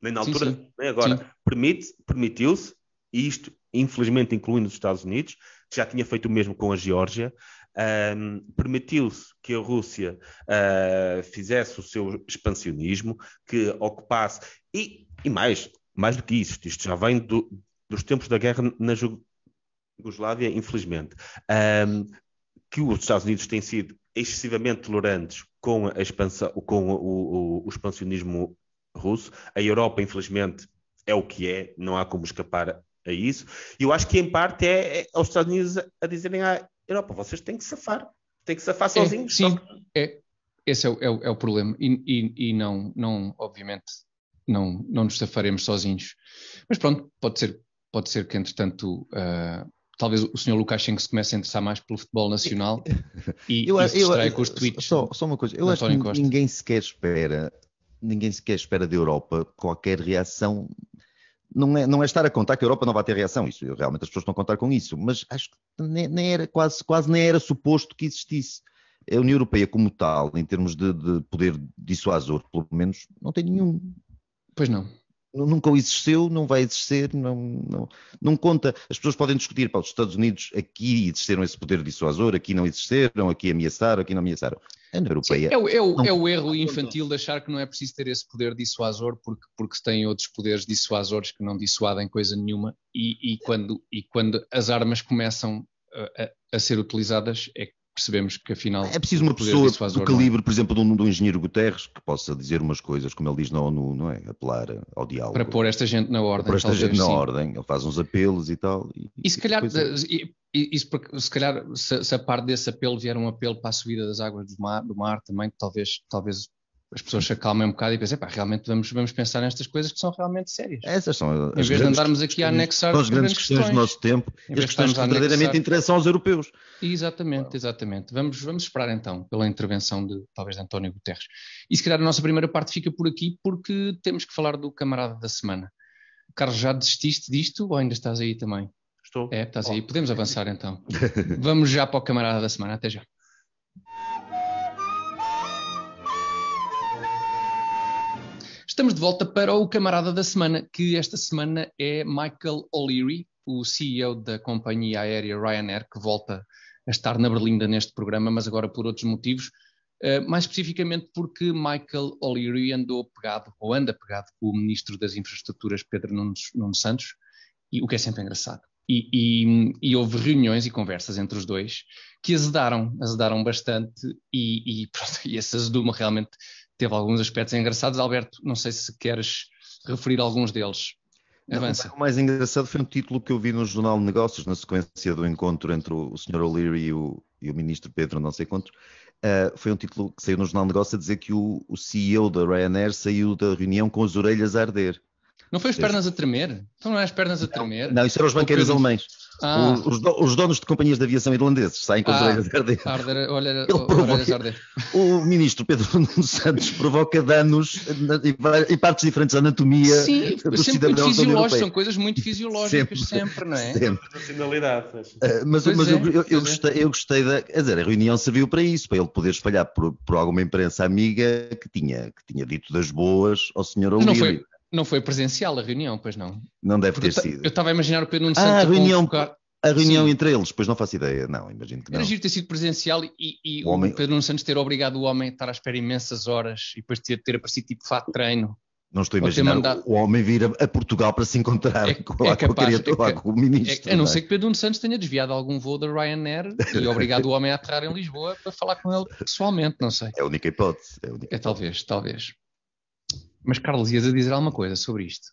nem na altura, sim, sim. nem agora. Permite, permitiu-se, e isto, infelizmente, incluindo os Estados Unidos, que já tinha feito o mesmo com a Geórgia, um, permitiu-se que a Rússia uh, fizesse o seu expansionismo, que ocupasse, e, e mais, mais do que isso, isto já vem do, dos tempos da guerra na Jugoslávia, infelizmente, um, que os Estados Unidos têm sido excessivamente tolerantes com, a expansão, com o, o, o expansionismo russo. A Europa, infelizmente, é o que é, não há como escapar a isso. E eu acho que, em parte, é, é aos Estados Unidos a dizerem à Europa: vocês têm que safar, têm que safar é, sozinhos. É, sim, que... é, esse é o, é o, é o problema. E, e, e, não, não, obviamente, não, não nos safaremos sozinhos. Mas pronto, pode ser, pode ser que, entretanto. Uh, talvez o senhor Lukashenko se comece a interessar mais pelo futebol nacional e, eu, e se com os tweets. Só, só uma coisa, eu acho que ninguém sequer espera ninguém sequer espera da Europa qualquer reação. Não é, não é estar a contar que a Europa não vai ter reação, isso realmente as pessoas estão a contar com isso, mas acho que nem, nem era, quase, quase nem era suposto que existisse a União Europeia como tal, em termos de, de poder dissuasor, pelo menos, não tem nenhum. Pois não nunca existiu, não vai existir, não, não, não conta. As pessoas podem discutir, para os Estados Unidos aqui existiram esse poder dissuasor, aqui não existiram, aqui ameaçaram, aqui não ameaçaram. A União Europeia. Sim, é, o, é, o, não, é, o, erro infantil de achar que não é preciso ter esse poder dissuasor porque, porque tem outros poderes dissuasores que não dissuadem coisa nenhuma e, e quando, e quando as armas começam a, eh, a, a ser utilizadas é que percebemos que afinal. É preciso uma pessoa do calibre, por exemplo, de um, de um, engenheiro Guterres que possa dizer umas coisas, como ele diz na ONU, não é? Apelar ao diálogo. Para pôr esta gente na ordem. Para pôr esta talvez, gente na sim. ordem, ele faz uns apelos e tal. E, e se calhar, é- se calhar, se, se, a parte desse apelo vier um apelo para a subida das águas do mar, do mar também, talvez, talvez as pessoas se acalmem um bocado e pensem, pá, realmente vamos, vamos pensar nestas coisas que são realmente sérias. É, essas são as Em vez de andarmos aqui a anexar as grandes questões, questões do nosso tempo, em as questões que verdadeiramente interessam aos europeus. Exatamente, exatamente. Vamos, vamos esperar então pela intervenção de, talvez, de António Guterres. E se calhar a nossa primeira parte fica por aqui porque temos que falar do camarada da semana. Carlos, já desististe disto ou ainda estás aí também? Estou. É, estás aí. Podemos avançar então. vamos já para o camarada da semana. Até já. Estamos de volta para o camarada da semana, que esta semana é Michael O'Leary, o CEO da companhia aérea Ryanair, que volta a estar na Berlinda neste programa, mas agora por outros motivos. Eh, mais especificamente porque Michael O'Leary andou pegado, ou anda pegado, com o ministro das Infraestruturas, Pedro Nunes, Nunes Santos, e, o que é sempre engraçado. E, e, e, houve reuniões e conversas entre os dois que azedaram, azedaram bastante, e, e, pronto, e esse azeduma realmente teve alguns aspectos engraçados. Alberto, não sei se queres referir alguns deles. Avança. Não, o mais engraçado foi um título que eu vi no Jornal de Negócios, na sequência do encontro entre o Sr. O'Leary e o, e o Ministro Pedro, não sei quanto. Uh, foi um título que saiu no Jornal de Negócios a dizer que o, o CEO da Ryanair saiu da reunião com as orelhas a arder. Não foi as pernas a tremer? Então não é as pernas a tremer? Não, não isso eram os banqueiros alemães. Ah. Os, os, donos de companhias de aviação irlandeses saem com ah. as orelhas a arder. Arder, olha, provoca, arder. O ministro Pedro Nuno Santos provoca danos e partes diferentes da anatomia Sim, dos cidadãos da União São coisas muito fisiológicas sempre, sempre não é? Sempre. mas, ah, mas é, eu, eu, eu, gostei, eu gostei da... Quer dizer, a reunião serviu para isso, para ele poder espalhar por, por alguma imprensa amiga que tinha, que tinha dito das boas ao senhor Aurélio. Não foi presencial a reunião, pois não? Não deve ter eu sido. Eu estava a imaginar o Pedro Nuno ah, Santos a reunião, convocar... a reunião entre eles, pois não faço ideia, não, imagino que não. Era giro ter sido presencial e, e o, o Pedro Nuno Santos ter obrigado o homem a estar à espera imensas horas e depois ter, ter aparecido tipo fato de treino. Não estou a imaginar mandado... o homem vir a, a, Portugal para se encontrar é, com, é capaz, queria, é, com o ministro. É, a não, não é? ser que Pedro Nuno Santos tenha desviado algum voo da Ryanair e obrigado o homem a aterrar em Lisboa para falar com ele pessoalmente, não sei. É a única hipótese. É, a única é, hipótese. é talvez, talvez. Mas, Carlos, ias a dizer alguma coisa sobre isto?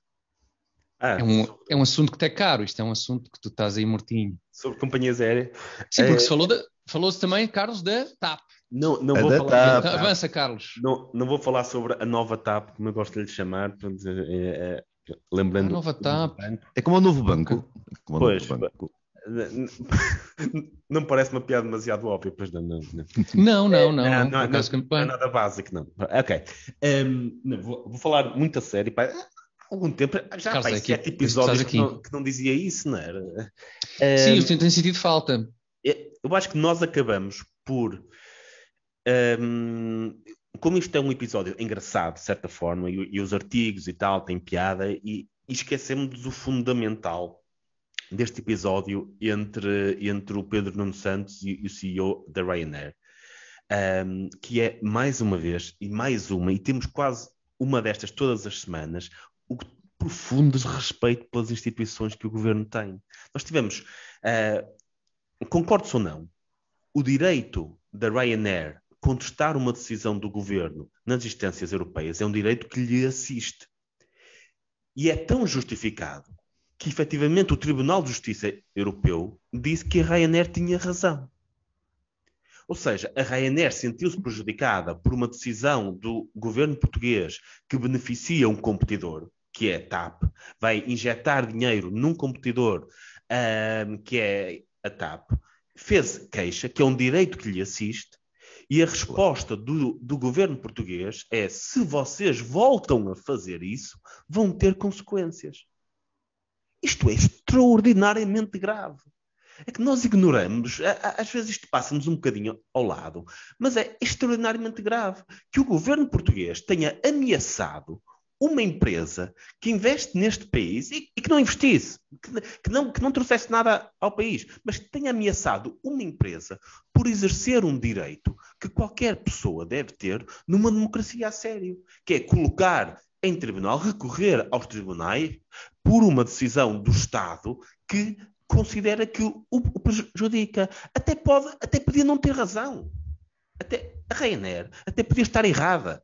Ah, é, um, sobre... é um assunto que te é caro, isto é um assunto que tu estás aí mortinho. Sobre companhias aéreas. Sim, porque é... se falou falou-se também, Carlos, da TAP. Não, não é vou falar. TAP. Avança, Carlos. Não, não vou falar sobre a nova TAP, como eu gosto de lhe chamar. Portanto, é, é, é lembrando. A nova TAP. É como o novo banco. Como pois, novo banco. Não parece uma piada demasiado óbvia, pois não. Não, não, não. Não, é, não, não, não, não é nada básico, não. Ok. Um, não, vou, vou, falar muito a sério. Pá. Há algum tempo, já há é sete episódios que não, que não, dizia isso, não era? Um, Sim, hum, isso tem sentido falta. É, eu acho que nós acabamos por. Um, como isto é um episódio engraçado, de certa forma, e, e os artigos e tal têm piada, e, e esquecemos o fundamental deste episódio entre, entre o Pedro Nuno Santos e, e o CEO da Ryanair, um, que é mais uma vez e mais uma, e temos quase uma destas todas as semanas, o profundo desrespeito pelas instituições que o governo tem. Nós tivemos, uh, concordes ou não, o direito da Ryanair contestar uma decisão do governo nas instâncias europeias é um direito que lhe assiste. E é tão justificado que efetivamente o Tribunal de Justiça Europeu disse que a Ryanair tinha razão. Ou seja, a Ryanair sentiu-se prejudicada por uma decisão do governo português que beneficia um competidor, que é a TAP, vai injetar dinheiro num competidor um, que é a TAP, fez queixa, que é um direito que lhe assiste, e a resposta do, do governo português é: se vocês voltam a fazer isso, vão ter consequências. Isto é extraordinariamente grave. É que nós ignoramos, às vezes isto passa-nos um bocadinho ao lado, mas é extraordinariamente grave que o governo português tenha ameaçado uma empresa que investe neste país e, e que não investisse, que, que, não, que não trouxesse nada ao país, mas que tenha ameaçado uma empresa por exercer um direito que qualquer pessoa deve ter numa democracia a sério, que é colocar em tribunal, recorrer aos tribunais por uma decisão do Estado que considera que o, o prejudica. Até, pode, até podia não ter razão. Até, a Rainer até podia estar errada.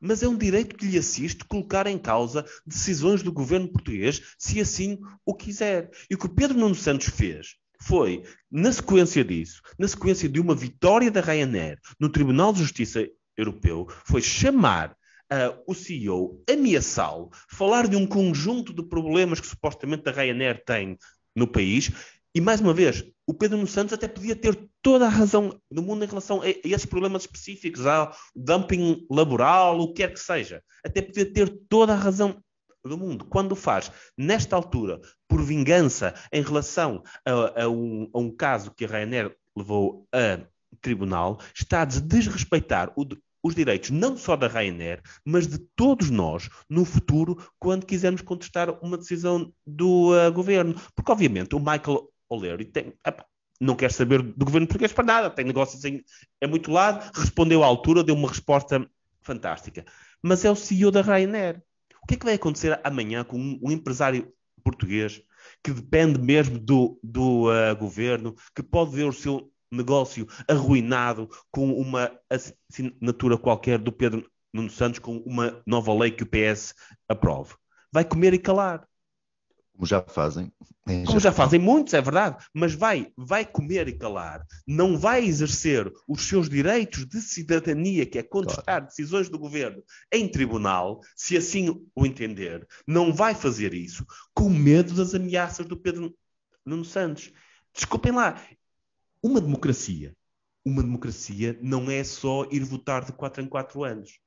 Mas é um direito que lhe assiste colocar em causa decisões do governo português, se assim o quiser. E o que Pedro Nuno Santos fez foi, na sequência disso, na sequência de uma vitória da Ryanair no Tribunal de Justiça Europeu, foi chamar uh, o CEO ameaçá-lo, falar de um conjunto de problemas que supostamente a Ryanair tem no país, e mais uma vez, o Pedro Nuno Santos até podia ter toda a razão do mundo em relação a, esses problemas específicos, ao dumping laboral, o que quer que seja. Até podia ter toda a razão do mundo. Quando faz, nesta altura, por vingança em relação a, a, um, a um caso que a Ryanair levou a tribunal, está a desrespeitar o, os direitos não só da Ryanair, mas de todos nós no futuro, quando quisermos contestar uma decisão do uh, governo. Porque, obviamente, o Michael O'Leary tem. não quer saber do governo português para nada, tem negócios em, é muito lado, respondeu à altura, deu uma resposta fantástica. Mas é o CEO da Ryanair. O que é que vai acontecer amanhã com um, um empresário português que depende mesmo do, do uh, governo, que pode ver o seu negócio arruinado com uma assinatura qualquer do Pedro Nuno Santos com uma nova lei que o PS aprove. Vai comer e calar. Como já fazem. Como já fazem muitos, é verdade. Mas vai, vai comer e calar. Não vai exercer os seus direitos de cidadania, que é contestar claro. decisões do governo em tribunal, se assim o entender. Não vai fazer isso com medo das ameaças do Pedro Nuno Santos. Desculpem lá, uma democracia, uma democracia não é só ir votar de 4 em 4 anos.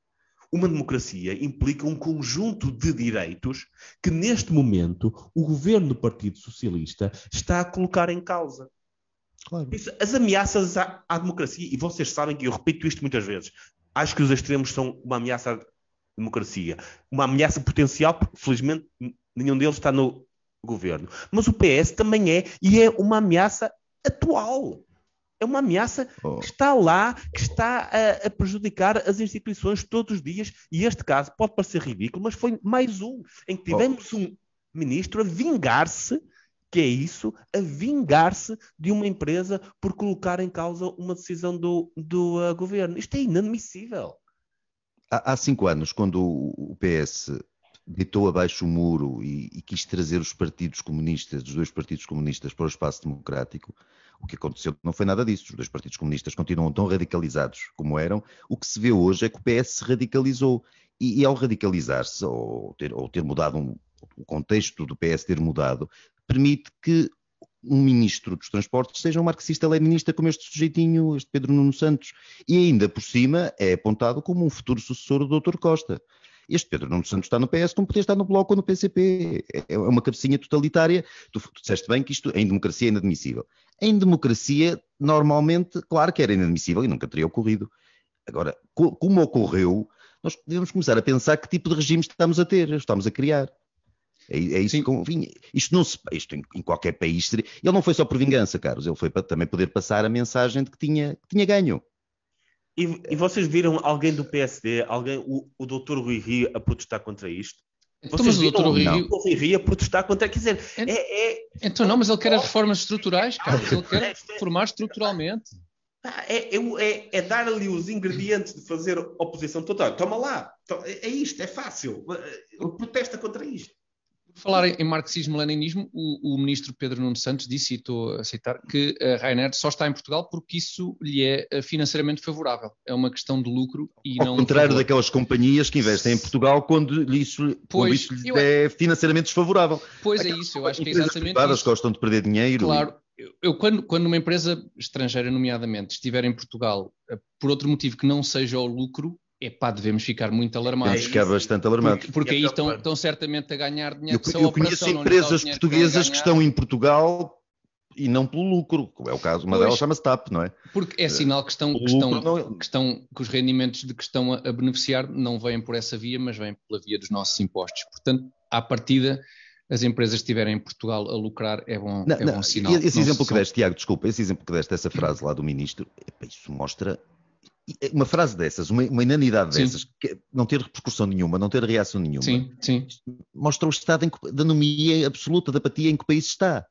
Uma democracia implica um conjunto de direitos que, neste momento, o governo do Partido Socialista está a colocar em causa. Claro. Isso, as ameaças à, à, democracia, e vocês sabem que eu repito isto muitas vezes, acho que os extremos são uma ameaça à democracia, uma ameaça potencial, porque felizmente nenhum deles está no governo. Mas o PS também é, e é uma ameaça atual. É uma ameaça oh. que está lá, que está a, a, prejudicar as instituições todos os dias. E este caso pode parecer ridículo, mas foi mais um em que tivemos oh. um ministro a vingar-se, que é isso, a vingar-se de uma empresa por colocar em causa uma decisão do, do uh, governo. Isto é inadmissível. Há, há cinco anos, quando o PS deitou abaixo o muro e, e, quis trazer os partidos comunistas, os dois partidos comunistas, para o espaço democrático, o que aconteceu não foi nada disso. Os dois partidos comunistas continuam tão radicalizados como eram. O que se vê hoje é que o PS se radicalizou. E, e ao radicalizar-se, ou ter, ou ter mudado, um, o contexto do PS ter mudado, permite que um ministro dos transportes seja um marxista-leninista como este sujeitinho, este Pedro Nuno Santos, e ainda por cima é apontado como um futuro sucessor do Dr. Costa. Este Pedro Nuno Santos está no PS, não podia estar no Bloco ou no PCP. É, é uma cabecinha totalitária. Tu, tu disseste bem que isto em democracia é inadmissível. Em democracia, normalmente, claro que era inadmissível e nunca teria ocorrido. Agora, co como ocorreu, nós devemos começar a pensar que tipo de regime estamos a ter, estamos a criar. É, é isso que convinha. Isto, não se, isto em, em, qualquer país. Ele não foi só por vingança, Carlos. Ele foi para também poder passar a mensagem de que tinha, que tinha ganho. E, e vocês viram alguém do PSD, alguém, o, o doutor Rui Rio, a protestar contra isto? Então, vocês então, mas o doutor Rio... O Rio a protestar contra... Quer dizer, é, é, Então não, mas ele quer as reformas estruturais, cara. Ele quer reformar estruturalmente. É, é, é, é dar ali os ingredientes de fazer oposição total. Toma lá. É, é isto, é fácil. Ele protesta contra isto. Por falar em marxismo-leninismo, o, o, ministro Pedro Nuno Santos disse, e estou a aceitar, que a eh, Rainer só está em Portugal porque isso lhe é eh, financeiramente favorável. É uma questão de lucro e Ao não. Ao contrário favor. daquelas companhias que investem em Portugal quando isso, pois, quando isso é financeiramente desfavorável. Pois é aquelas é isso, eu acho que é exatamente. privadas isso. gostam de perder dinheiro. Claro. Eu, eu quando, quando uma empresa estrangeira, nomeadamente, estiver em Portugal eh, por outro motivo que não seja o lucro, é pá, devemos ficar muito alarmados. Devemos ficar bastante alarmados. Porque, porque é aí estão, estão, certamente a ganhar dinheiro. Eu, eu conheço empresas portuguesas que, que estão em Portugal e não pelo lucro, como é o caso, uma delas chama-se TAP, não é? Porque é eh, sinal que estão, que estão, não... É- que, estão, que os rendimentos de que estão a, a, beneficiar não vêm por essa via, mas vêm pela via dos nossos impostos. Portanto, à partida, as empresas que estiverem em Portugal a lucrar é bom, não, é não, bom sinal. Esse exemplo que deste, Tiago, desculpa, esse exemplo que deste, essa frase lá do ministro, isso mostra uma frase dessas, uma, uma inanidade dessas dessas, é não ter repercussão nenhuma, não ter reação nenhuma, sim, sim. mostra o estado de da anomia absoluta, da apatia em que o país está.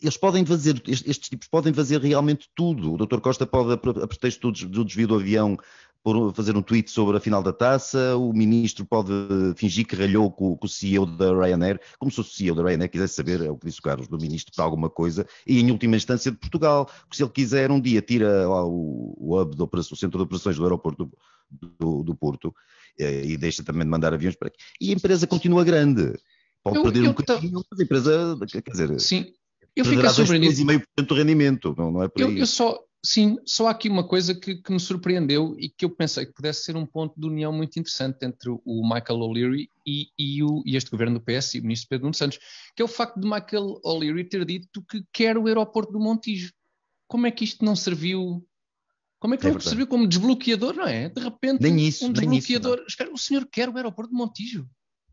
Eles podem fazer, estes, estes tipos podem fazer realmente tudo. O Dr. Costa pode, a pretexto do desvio do avião, fazer um tweet sobre a final da taça, o ministro pode fingir que ralhou com, com o CEO da Ryanair, como se o CEO da Ryanair quisesse saber, é o que disse o Carlos, do ministro para alguma coisa, e em última instância de Portugal, porque se ele quiser um dia tira lá o, o hub, do, o centro de operações do aeroporto do, do, do Porto, eh, e deixa também de mandar aviões para aqui. E a empresa continua grande. Pode eu, perder eu um bocadinho, mas a empresa, quer dizer... Sim. Eu fico a surpreendido. 2,5% de rendimento, não, não é por eu, aí. Eu só, sim, só há aqui uma coisa que, que, me surpreendeu e que eu pensei que pudesse ser um ponto de união muito interessante entre o Michael O'Leary e, e, o, e este governo do PS e o ministro Pedro Nuno Santos, que é o facto de Michael O'Leary ter dito que quer o aeroporto do Montijo. Como é que isto não serviu? Como é que é não serviu como desbloqueador, não é? De repente, nem isso, um desbloqueador. Isso, espera, o senhor quer o aeroporto do Montijo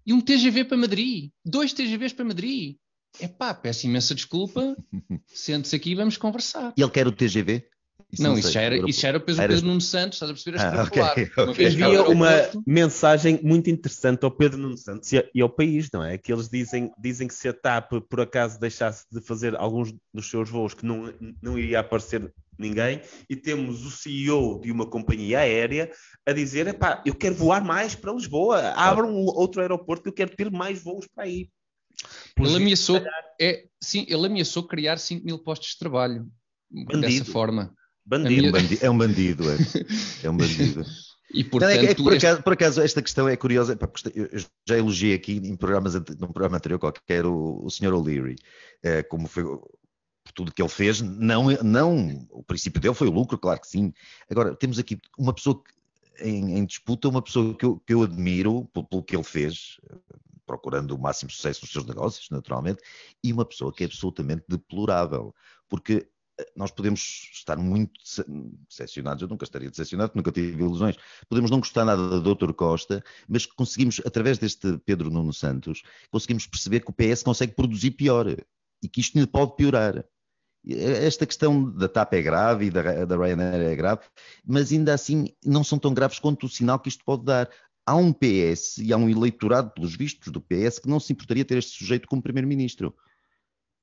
e um TGV para Madrid, dois TGVs para Madrid. Epá, peço imensa desculpa, sente-se aqui e vamos conversar. E ele quer o TGV? Isso não, não isso, já era, isso já era o peso ah, Eras... Nuno Santos, estás a perceber? Ah, okay, okay. uma mensagem muito interessante ao Pedro Nuno Santos e ao país, não é? Que eles dizem, dizem que se a TAP por acaso deixasse de fazer alguns dos seus voos que não, não iria aparecer ninguém, e temos o CEO de uma companhia aérea a dizer: epá, eu quero voar mais para Lisboa, abram um outro aeroporto que eu quero ter mais voos para aí. ele ameaçou, é, sim, ele ameaçou criar 5 mil postos de trabalho Bandido. dessa forma. Bandido, minha... É, é um bandido, é. é um bandido. E portanto, é que, é que por, acaso, por, acaso, esta questão é curiosa, eu já elogiei aqui em programas, num programa anterior qualquer o, o Sr. O'Leary, eh, como foi por tudo que ele fez, não, não, o princípio dele foi o lucro, claro que sim. Agora, temos aqui uma pessoa que, em, em, disputa, uma pessoa que eu, que eu admiro pelo, pelo, que ele fez, procurando o máximo sucesso nos seus negócios, naturalmente, e uma pessoa que é absolutamente deplorável, porque nós podemos estar muito decepcionados, eu nunca estaria decepcionado, nunca tive ilusões, podemos não gostar nada do Dr. Costa, mas conseguimos, através deste Pedro Nuno Santos, conseguimos perceber que o PS consegue produzir pior e que isto pode piorar. Eh, esta questão da TAP é grave e da, da Ryanair é grave, mas ainda assim não são tão graves quanto o sinal que isto pode dar. Há um PS e há um eleitorado, pelos vistos, do PS que não se importaria ter este sujeito como primeiro-ministro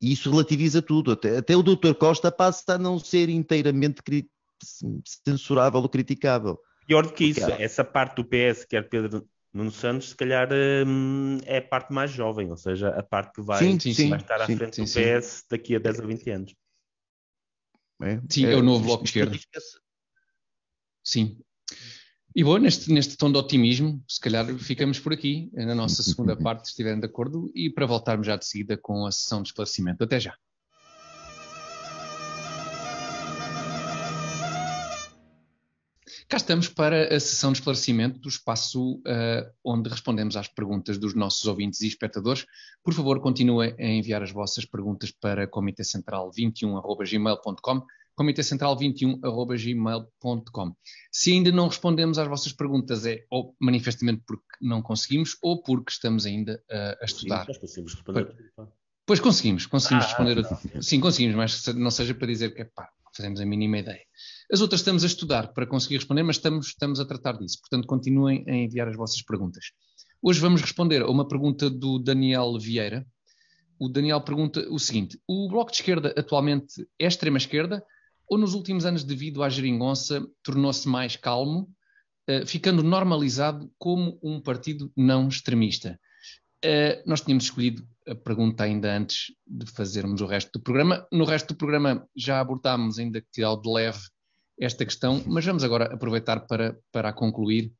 e isso relativiza tudo. Até, até o Dr. Costa passa a não ser inteiramente censurável ou criticável. Pior do que isso, essa parte do PS, quer Pedro Nuno Santos, se calhar hum, é a parte mais jovem, ou seja, a parte que vai, sim, sim, sim, estar à frente do PS daqui a 10 ou 20 anos. É, sim, é, é o novo Bloco de Esquerda. Sim, e bom, neste, neste tom de otimismo, se calhar ficamos por aqui na nossa segunda parte, se estiverem de acordo, e para voltarmos já de seguida com a sessão de esclarecimento. Até já! Cá estamos para a sessão de esclarecimento do espaço uh, onde respondemos às perguntas dos nossos ouvintes e espectadores. Por favor, continuem a enviar as vossas perguntas para comitecentral21.gmail.com comitê central 21@gmail.com. Se ainda não respondemos às vossas perguntas, é ou manifestamente porque não conseguimos ou porque estamos ainda eh, a, estudar. Mas conseguimos responder. Pois, pois conseguimos, conseguimos ah, responder. sim, conseguimos, mas não seja para dizer que é pá, fazemos a mínima ideia. As outras estamos a estudar para conseguir responder, mas estamos, estamos a tratar disso. Portanto, continuem a enviar as vossas perguntas. Hoje vamos responder a uma pergunta do Daniel Vieira. O Daniel pergunta o seguinte: o Bloco de Esquerda atualmente é extrema-esquerda? ou nos últimos anos, devido à geringonça, tornou-se mais calmo, eh, ficando normalizado como um partido não extremista? Eh, nós tínhamos escolhido a pergunta ainda antes de fazermos o resto do programa. No resto do programa já abordámos, ainda que ao de leve, esta questão, mas vamos agora aproveitar para, para concluir.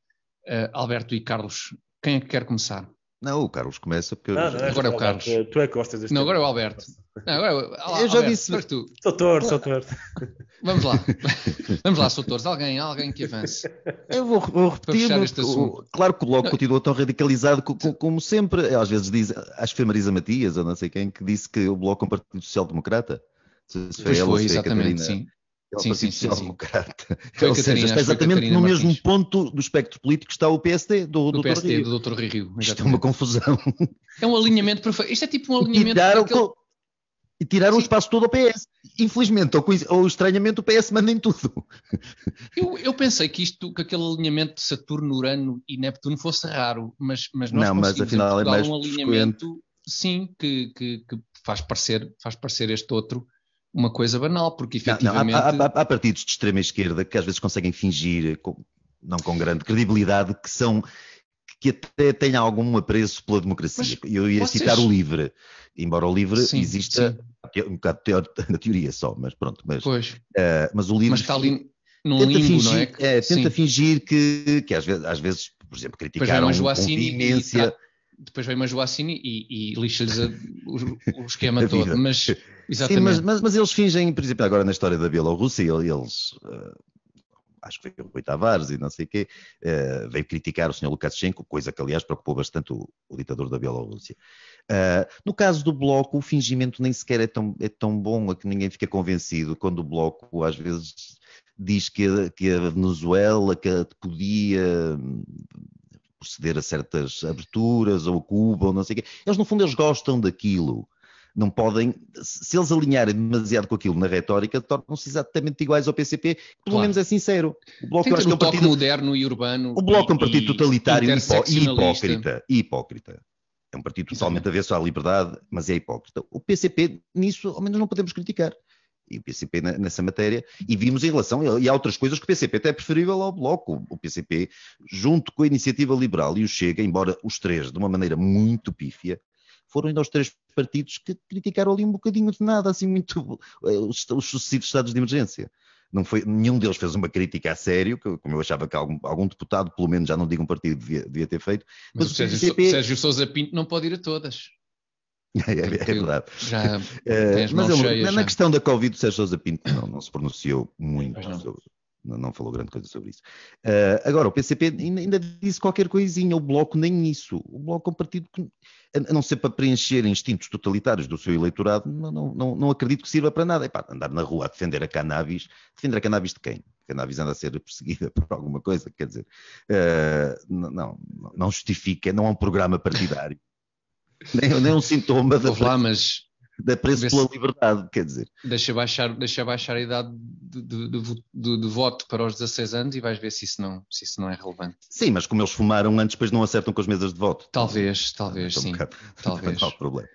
Eh, Alberto e Carlos, quem é que quer começar? Não, o Carlos começa porque. Não, não, é agora é o Carlos. Tu é que gostas deste. Não, agora é o Alberto. Não, agora, é olá, eu já Alberto, disse. Tu. Sou torto, sou torto. Vamos lá. Vamos lá, sou torto. Alguém, alguém que avance. Eu vou, vou repetir. claro que o Bloco continua tão radicalizado como, como sempre. Às vezes diz, acho que foi Marisa Matias ou não sei quem, que disse que o Bloco é um partido social-democrata. Se foi, pois ela, foi, exatamente, Catarina, sim. É sim, Partido Social Democrata. Ou exatamente no Martins. mesmo ponto do espectro político está o PSD do, do, do PSD, Rio. do Dr. Rio. Exatamente. Isto é uma confusão. É um alinhamento perfeito. Isto é tipo um alinhamento. Tiraram, E tiraram o espaço todo ao PS. Infelizmente, ou, ou estranhamente, o PS manda em tudo. Eu, eu, pensei que isto, que aquele alinhamento de Saturno, Urano e Neptuno fosse raro, mas, mas nós não, mas afinal é mais um alinhamento, frequente. sim, que, que, que faz, parecer, faz parecer este outro uma coisa banal, porque efetivamente. Não, não, há, há, há, partidos de extrema esquerda que às vezes conseguem fingir, com, não com grande credibilidade, que são que até têm algum apreço pela democracia. Mas eu ia vocês... citar o LIVRE, embora o LIVRE sim, exista sim. É um bocado na teoria só, mas pronto. Mas, uh, mas o LIVRE. Mas está ali num tenta limbo, fingir, não é? é tenta sim. fingir que, que às, vezes, às vezes, por exemplo, criticaram pois, é, imensa depois vem o Joacini e, e lixa-lhes o, o, esquema todo. Mas, exatamente. Sim, mas, mas, mas, eles fingem, por exemplo, agora na história da Bielorrússia, eles. Uh, acho que foi o Rui Tavares e não sei o quê, uh, veio criticar o senhor Lukashenko, coisa que aliás preocupou bastante o, o ditador da Bielorrússia. Uh, no caso do Bloco, o fingimento nem sequer é tão, é tão bom a é que ninguém fica convencido, quando o Bloco às vezes diz que, que a Venezuela que podia proceder a certas aberturas ou a Cuba ou não sei o quê. Eles, no fundo, eles gostam daquilo. Não podem, se eles alinharem demasiado com aquilo na retórica, tornam-se exatamente iguais ao PCP, que pelo claro. menos é sincero. O Bloco, Tem eu acho que é um partido moderno e urbano. O Bloco é um partido totalitário e hipócrita. Hipócrita. É um partido totalmente avesso à liberdade, mas é hipócrita. O PCP, nisso, ao menos não podemos criticar e o PCP nessa matéria, e vimos em relação e há outras coisas que o PCP até é preferível ao Bloco. O PCP, junto com a Iniciativa Liberal e o Chega, embora os três, de uma maneira muito pífia, foram ainda os três partidos que criticaram ali um bocadinho de nada, assim, muito eh, os, os sucessivos estados de emergência não foi, nenhum deles fez uma crítica a sério, que, como eu achava que algum, algum deputado, pelo menos já não digo um partido, devia, devia ter feito. Mas, mas o Sérgio, Sérgio Sousa Pinto não pode ir a todas. É, é, é verdade. Já eh, mas na já. questão da Covid, o Sérgio Sousa Pinto não, não se pronunciou muito não. sobre. Não, falou grande coisa sobre isso. Uh, agora, o PCP ainda, disse qualquer coisinha, o Bloco nem isso. O Bloco é um partido que, a não ser para preencher instintos totalitários do seu eleitorado, não, não, não, acredito que sirva para nada. pá, andar na rua a defender a cannabis, defender a cannabis de quem? A cannabis anda a ser perseguida por alguma coisa, quer dizer, uh, não, não, não justifica, não há um programa partidário nem, nem um sintoma da, lá, mas da preço pela liberdade, quer dizer. Deixa baixar, deixa baixar a idade de, de, de, de, voto para os 16 anos e vais ver se isso, não, se isso não é relevante. Sim, mas como eles fumaram antes, depois não acertam com as mesas de voto. Talvez, talvez, então, sim. Então, um bocado, talvez. Não problema.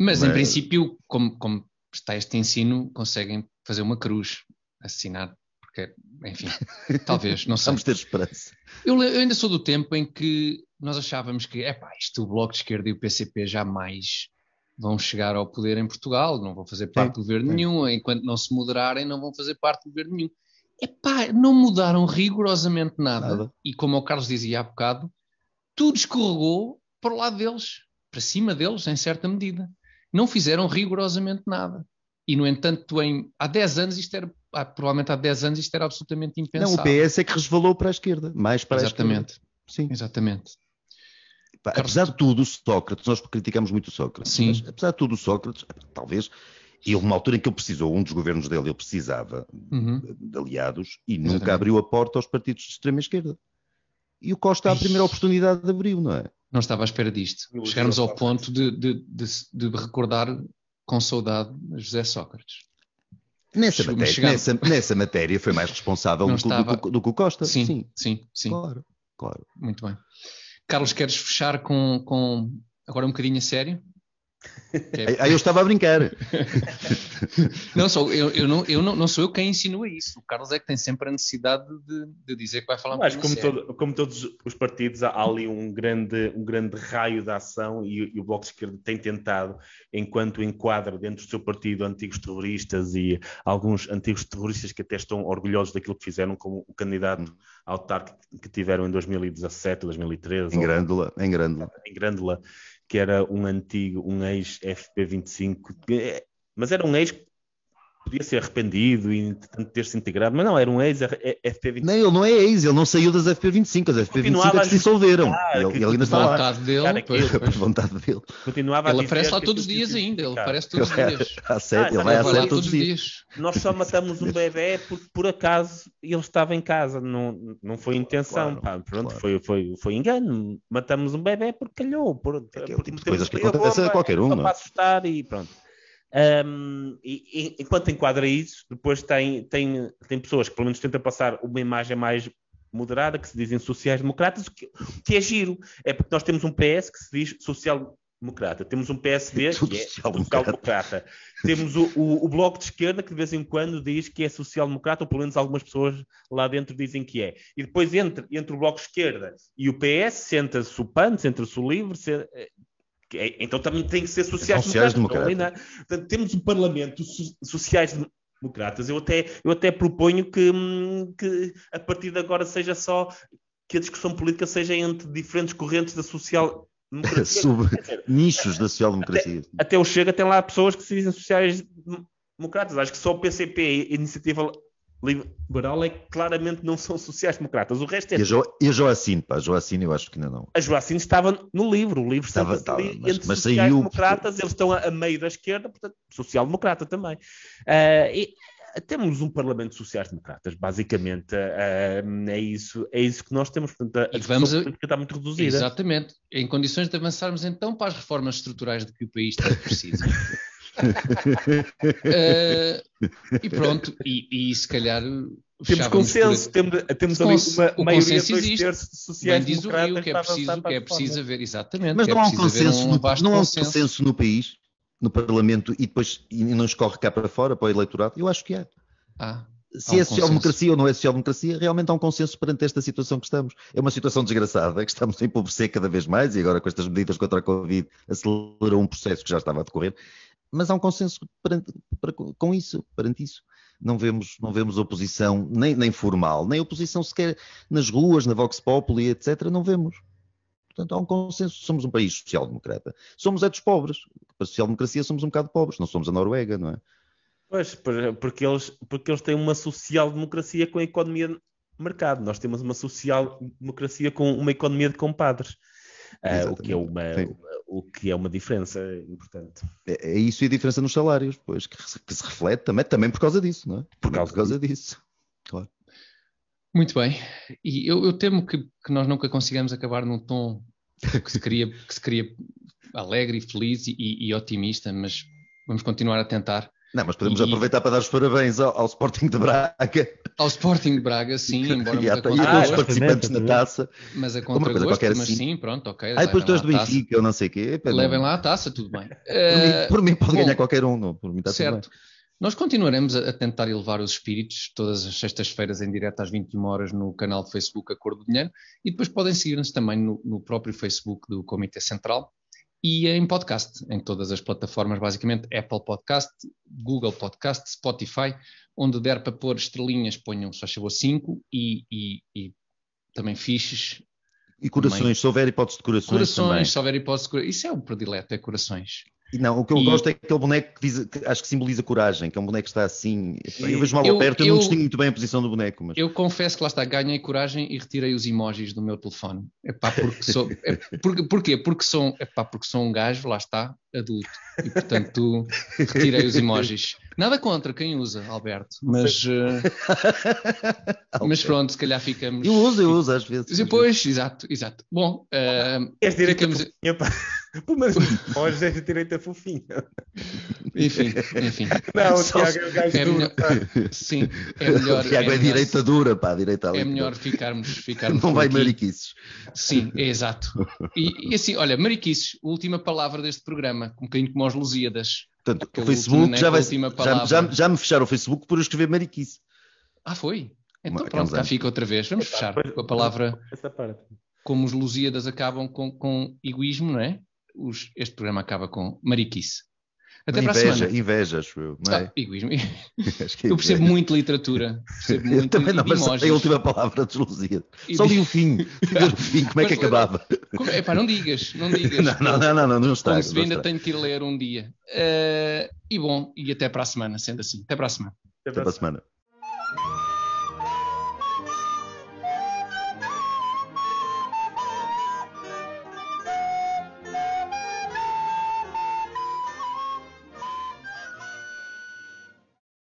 Mas, mas, em princípio, como, como está este ensino, conseguem fazer uma cruz, assinar porque, é, enfim, talvez, não sei. Vamos ter esperança. Eu, eu, ainda sou do tempo em que nós achávamos que, é isto o Bloco de Esquerda e o PCP jamais vão chegar ao poder em Portugal, não vão fazer parte sim, do governo sim. nenhum, enquanto não se moderarem, não vão fazer parte do governo nenhum. É não mudaram rigorosamente nada. nada. E como o Carlos dizia há bocado, tudo escorregou para o lado deles, para cima deles, em certa medida. Não fizeram rigorosamente nada. E, no entanto, em, há 10 anos isto era há, provavelmente há 10 anos isto era absolutamente impensável. Não, o PS é que resvalou para a esquerda, mais para Exatamente. a esquerda. Sim. Exatamente. apesar de tudo, Sócrates, nós criticamos muito o Sócrates, Sim. Mas, apesar de tudo, Sócrates, talvez, e uma altura em que ele precisou, um dos governos dele, ele precisava uhum. de aliados e Exatamente. nunca abriu a porta aos partidos de extrema esquerda. E o Costa, à primeira oportunidade, de abriu, não é? Não estava à espera disto. Chegarmos ao ponto de, de, de, de recordar com saudade José Sócrates. Nessa matéria, nessa, nessa matéria, foi mais responsável do, estava... do, do, que o Costa. Sim, sim, sim, sim. Claro, claro. Muito bem. Carlos, queres fechar com, com agora um bocadinho a sério? É aí, aí eu estava a brincar. não, sou, eu, eu, não, eu não, não, sou eu quem insinua isso. O Carlos é que tem sempre a necessidade de, de dizer que vai falar Mas como, todo, como todos os partidos, há ali um grande, um grande raio de ação e, e o Bloco de Esquerda tem tentado, enquanto enquadra dentro do seu partido antigos terroristas e alguns antigos terroristas que até estão orgulhosos daquilo que fizeram, como o candidato hum. ao autárquico que tiveram em 2017, 2013. Em ou... Grândola. Em Grândola. Em Grândola que era um antigo, um ex-FP25, é, mas era um ex podia ser arrependido e ter-se integrado, mas não, era um ex-FP25. É, é, é não, ele não é ex, ele não saiu das FP25, as FP25 é que se dissolveram. Ele, ele, ainda está lá. Dele, pois, pois. Por vontade dele. Continuava ele aparece lá todos os dias ainda, ele aparece todos os dias. À sede, ele vai à sede todos os dias. Nós só matamos um bebê porque por acaso ele estava em casa, não, não foi intenção, claro, pá, pronto, claro. foi, foi, foi engano. Matamos um bebê porque calhou, por, é por tipo de coisas que acontecem a qualquer um. Só para assustar e pronto. Um, e, e, enquanto enquadra isso, depois tem, tem, tem pessoas que pelo menos tentam passar uma imagem mais moderada, que se dizem sociais-democratas, o que, que é giro. É porque nós temos um PS que se diz social democrata. Temos um PSD que é social-democrata. Temos o, o, o, Bloco de Esquerda que de vez em quando diz que é social-democrata, ou pelo menos algumas pessoas lá dentro dizem que é. E depois entre, entre o Bloco de Esquerda e o PS senta-se o PAN, senta-se o LIVRE, se, eh, é, então também tem que ser então, sociais-democratas. Sociais é, é? Portanto, temos um parlamento sociais-democratas Eu até, eu até proponho que, hum, que, a partir de agora seja só que a discussão política seja entre diferentes correntes da social democracia. Sobre nichos da social democracia. Até, até o Chega tem lá pessoas que se dizem sociais democratas. Acho que só o PCP e a Iniciativa liberal é que claramente não são sociais-democratas. O resto é. E a, jo a Joacine, pá, a Joacine eu acho que ainda não. A Joacine estava no livro, o livro estava, estava ali, mas, entre mas sociais-democratas, saiu... eles estão a, a, meio da esquerda, portanto, social-democrata também. Uh, e eh, temos um Parlamento de Sociais-Democratas, basicamente uh, é, isso, é isso que nós temos, portanto a, e vamos a está muito reduzida. Exatamente, em condições de avançarmos então para as reformas estruturais de que o país está uh, e pronto, e, e se calhar. Temos consenso, temos, temos ali uma o maioria existe. dois terços sociais diz o Rio, que é preciso, que é preciso haver, exatamente. Mas é não há um consenso, um no, não há consenso no país, no Parlamento, e depois e não escorre cá para fora, para o eleitorado? Eu acho que há. Ah, se um é social-democracia ou não é social-democracia, realmente há um consenso perante esta situação que estamos. É uma situação desgraçada, é que estamos a empobrecer cada vez mais e agora com estas medidas contra a Covid acelerou um processo que já estava a decorrer mas há um consenso perante, para, com isso, perante isso. Não vemos, não vemos oposição, nem, nem formal, nem oposição sequer nas ruas, na Vox Populi, etc. Não vemos. Portanto, há um consenso. Somos um país social-democrata. Somos é dos pobres. Para a social-democracia somos um bocado pobres. Não somos a Noruega, não é? Pois, porque eles, porque eles têm uma social-democracia com a economia de mercado. Nós temos uma social-democracia com uma economia de compadres uh, o, que é uma, o que é uma diferença importante. É, é, isso e a diferença nos salários, pois, que se, que se reflete também, também por causa disso, não é? Por causa, por causa disso. disso. Claro. Muito bem. E eu, eu temo que, que, nós nunca consigamos acabar num tom que se queria, que se queria alegre e feliz e, e, e otimista, mas vamos continuar a tentar. Não, mas podemos e... aproveitar para dar os parabéns ao, ao, Sporting de Braga. Ao Sporting de Braga, sim, embora e, a, e a todos os participantes na taça. Mas a contra coisa gosto, mas assim. sim, pronto, ok. Ah, depois tu do Benfica, eu não sei o quê. levem lá a taça, tudo bem. por, mim, eh, por mim pode bom, ganhar qualquer um, não, por mim está certo. Nós continuaremos a tentar elevar os espíritos todas as sextas-feiras em direto às 21 horas no canal do Facebook Acordo do Dinheiro e depois podem seguir-nos também no, no próprio Facebook do Comitê Central e em podcast, em todas as plataformas, basicamente Apple Podcast, Google Podcast, Spotify, onde der para pôr estrelinhas, ponham, só chegou 5 e, e, e, também fiches. E corações, também. se houver hipótese de corações. Corações, também. se houver hipótese de corações. Isso é o predileto, é corações. Não, o que eu e... gosto é aquele boneco que, diz, que acho que simboliza coragem, que é um boneco que está assim. Eu vejo mal eu, perto, eu, eu não distingo muito bem a posição do boneco. Mas... Eu confesso que lá está, ganhei coragem e retirei os emojis do meu telefone. Epá, porque sou. É, porque, porquê? Porque sou, epá, porque sou um gajo, lá está, adulto. E portanto retirei os emojis. Nada contra quem usa, Alberto, mas. Uh, mas pronto, se calhar ficamos. Eu uso, eu uso às vezes. Depois, às vezes. exato, exato. Bom, uh, é ficamos. Pelo menos Roger direita é fofinha. Enfim, enfim. Não, o Tiago é o gajo é duro. Melhor, sim, é melhor. O Tiago é, é direita dura, pá, direita ali. É melhor ficarmos. ficarmos Não vai aqui. mariquices. Sim, é exato. E, e, assim, olha, mariquices, última palavra deste programa, um bocadinho como aos Lusíadas. Portanto, o Facebook último, já, vai, já, já, já me fecharam o Facebook por eu escrever mariquice. Ah, foi? Então Uma, pronto, é cá anos. fica outra vez. Vamos fechar com a palavra. Essa parte. Como os Lusíadas acabam com, com egoísmo, não é? os, este programa acaba com mariquice. Até inveja, para a semana. Inveja, acho eu. Não é? Ah, egoísmo. É eu percebo muito literatura. Percebo muito eu também não, mas a última palavra desluzida. Só li o fim. o fim, como é que acabava? É pá, não digas, não digas. Não, não, não, não, não, está. Como se ainda tenho que ir ler um dia. Ah, e bom, e até para a semana, sendo assim. Até para a semana. Até para a semana.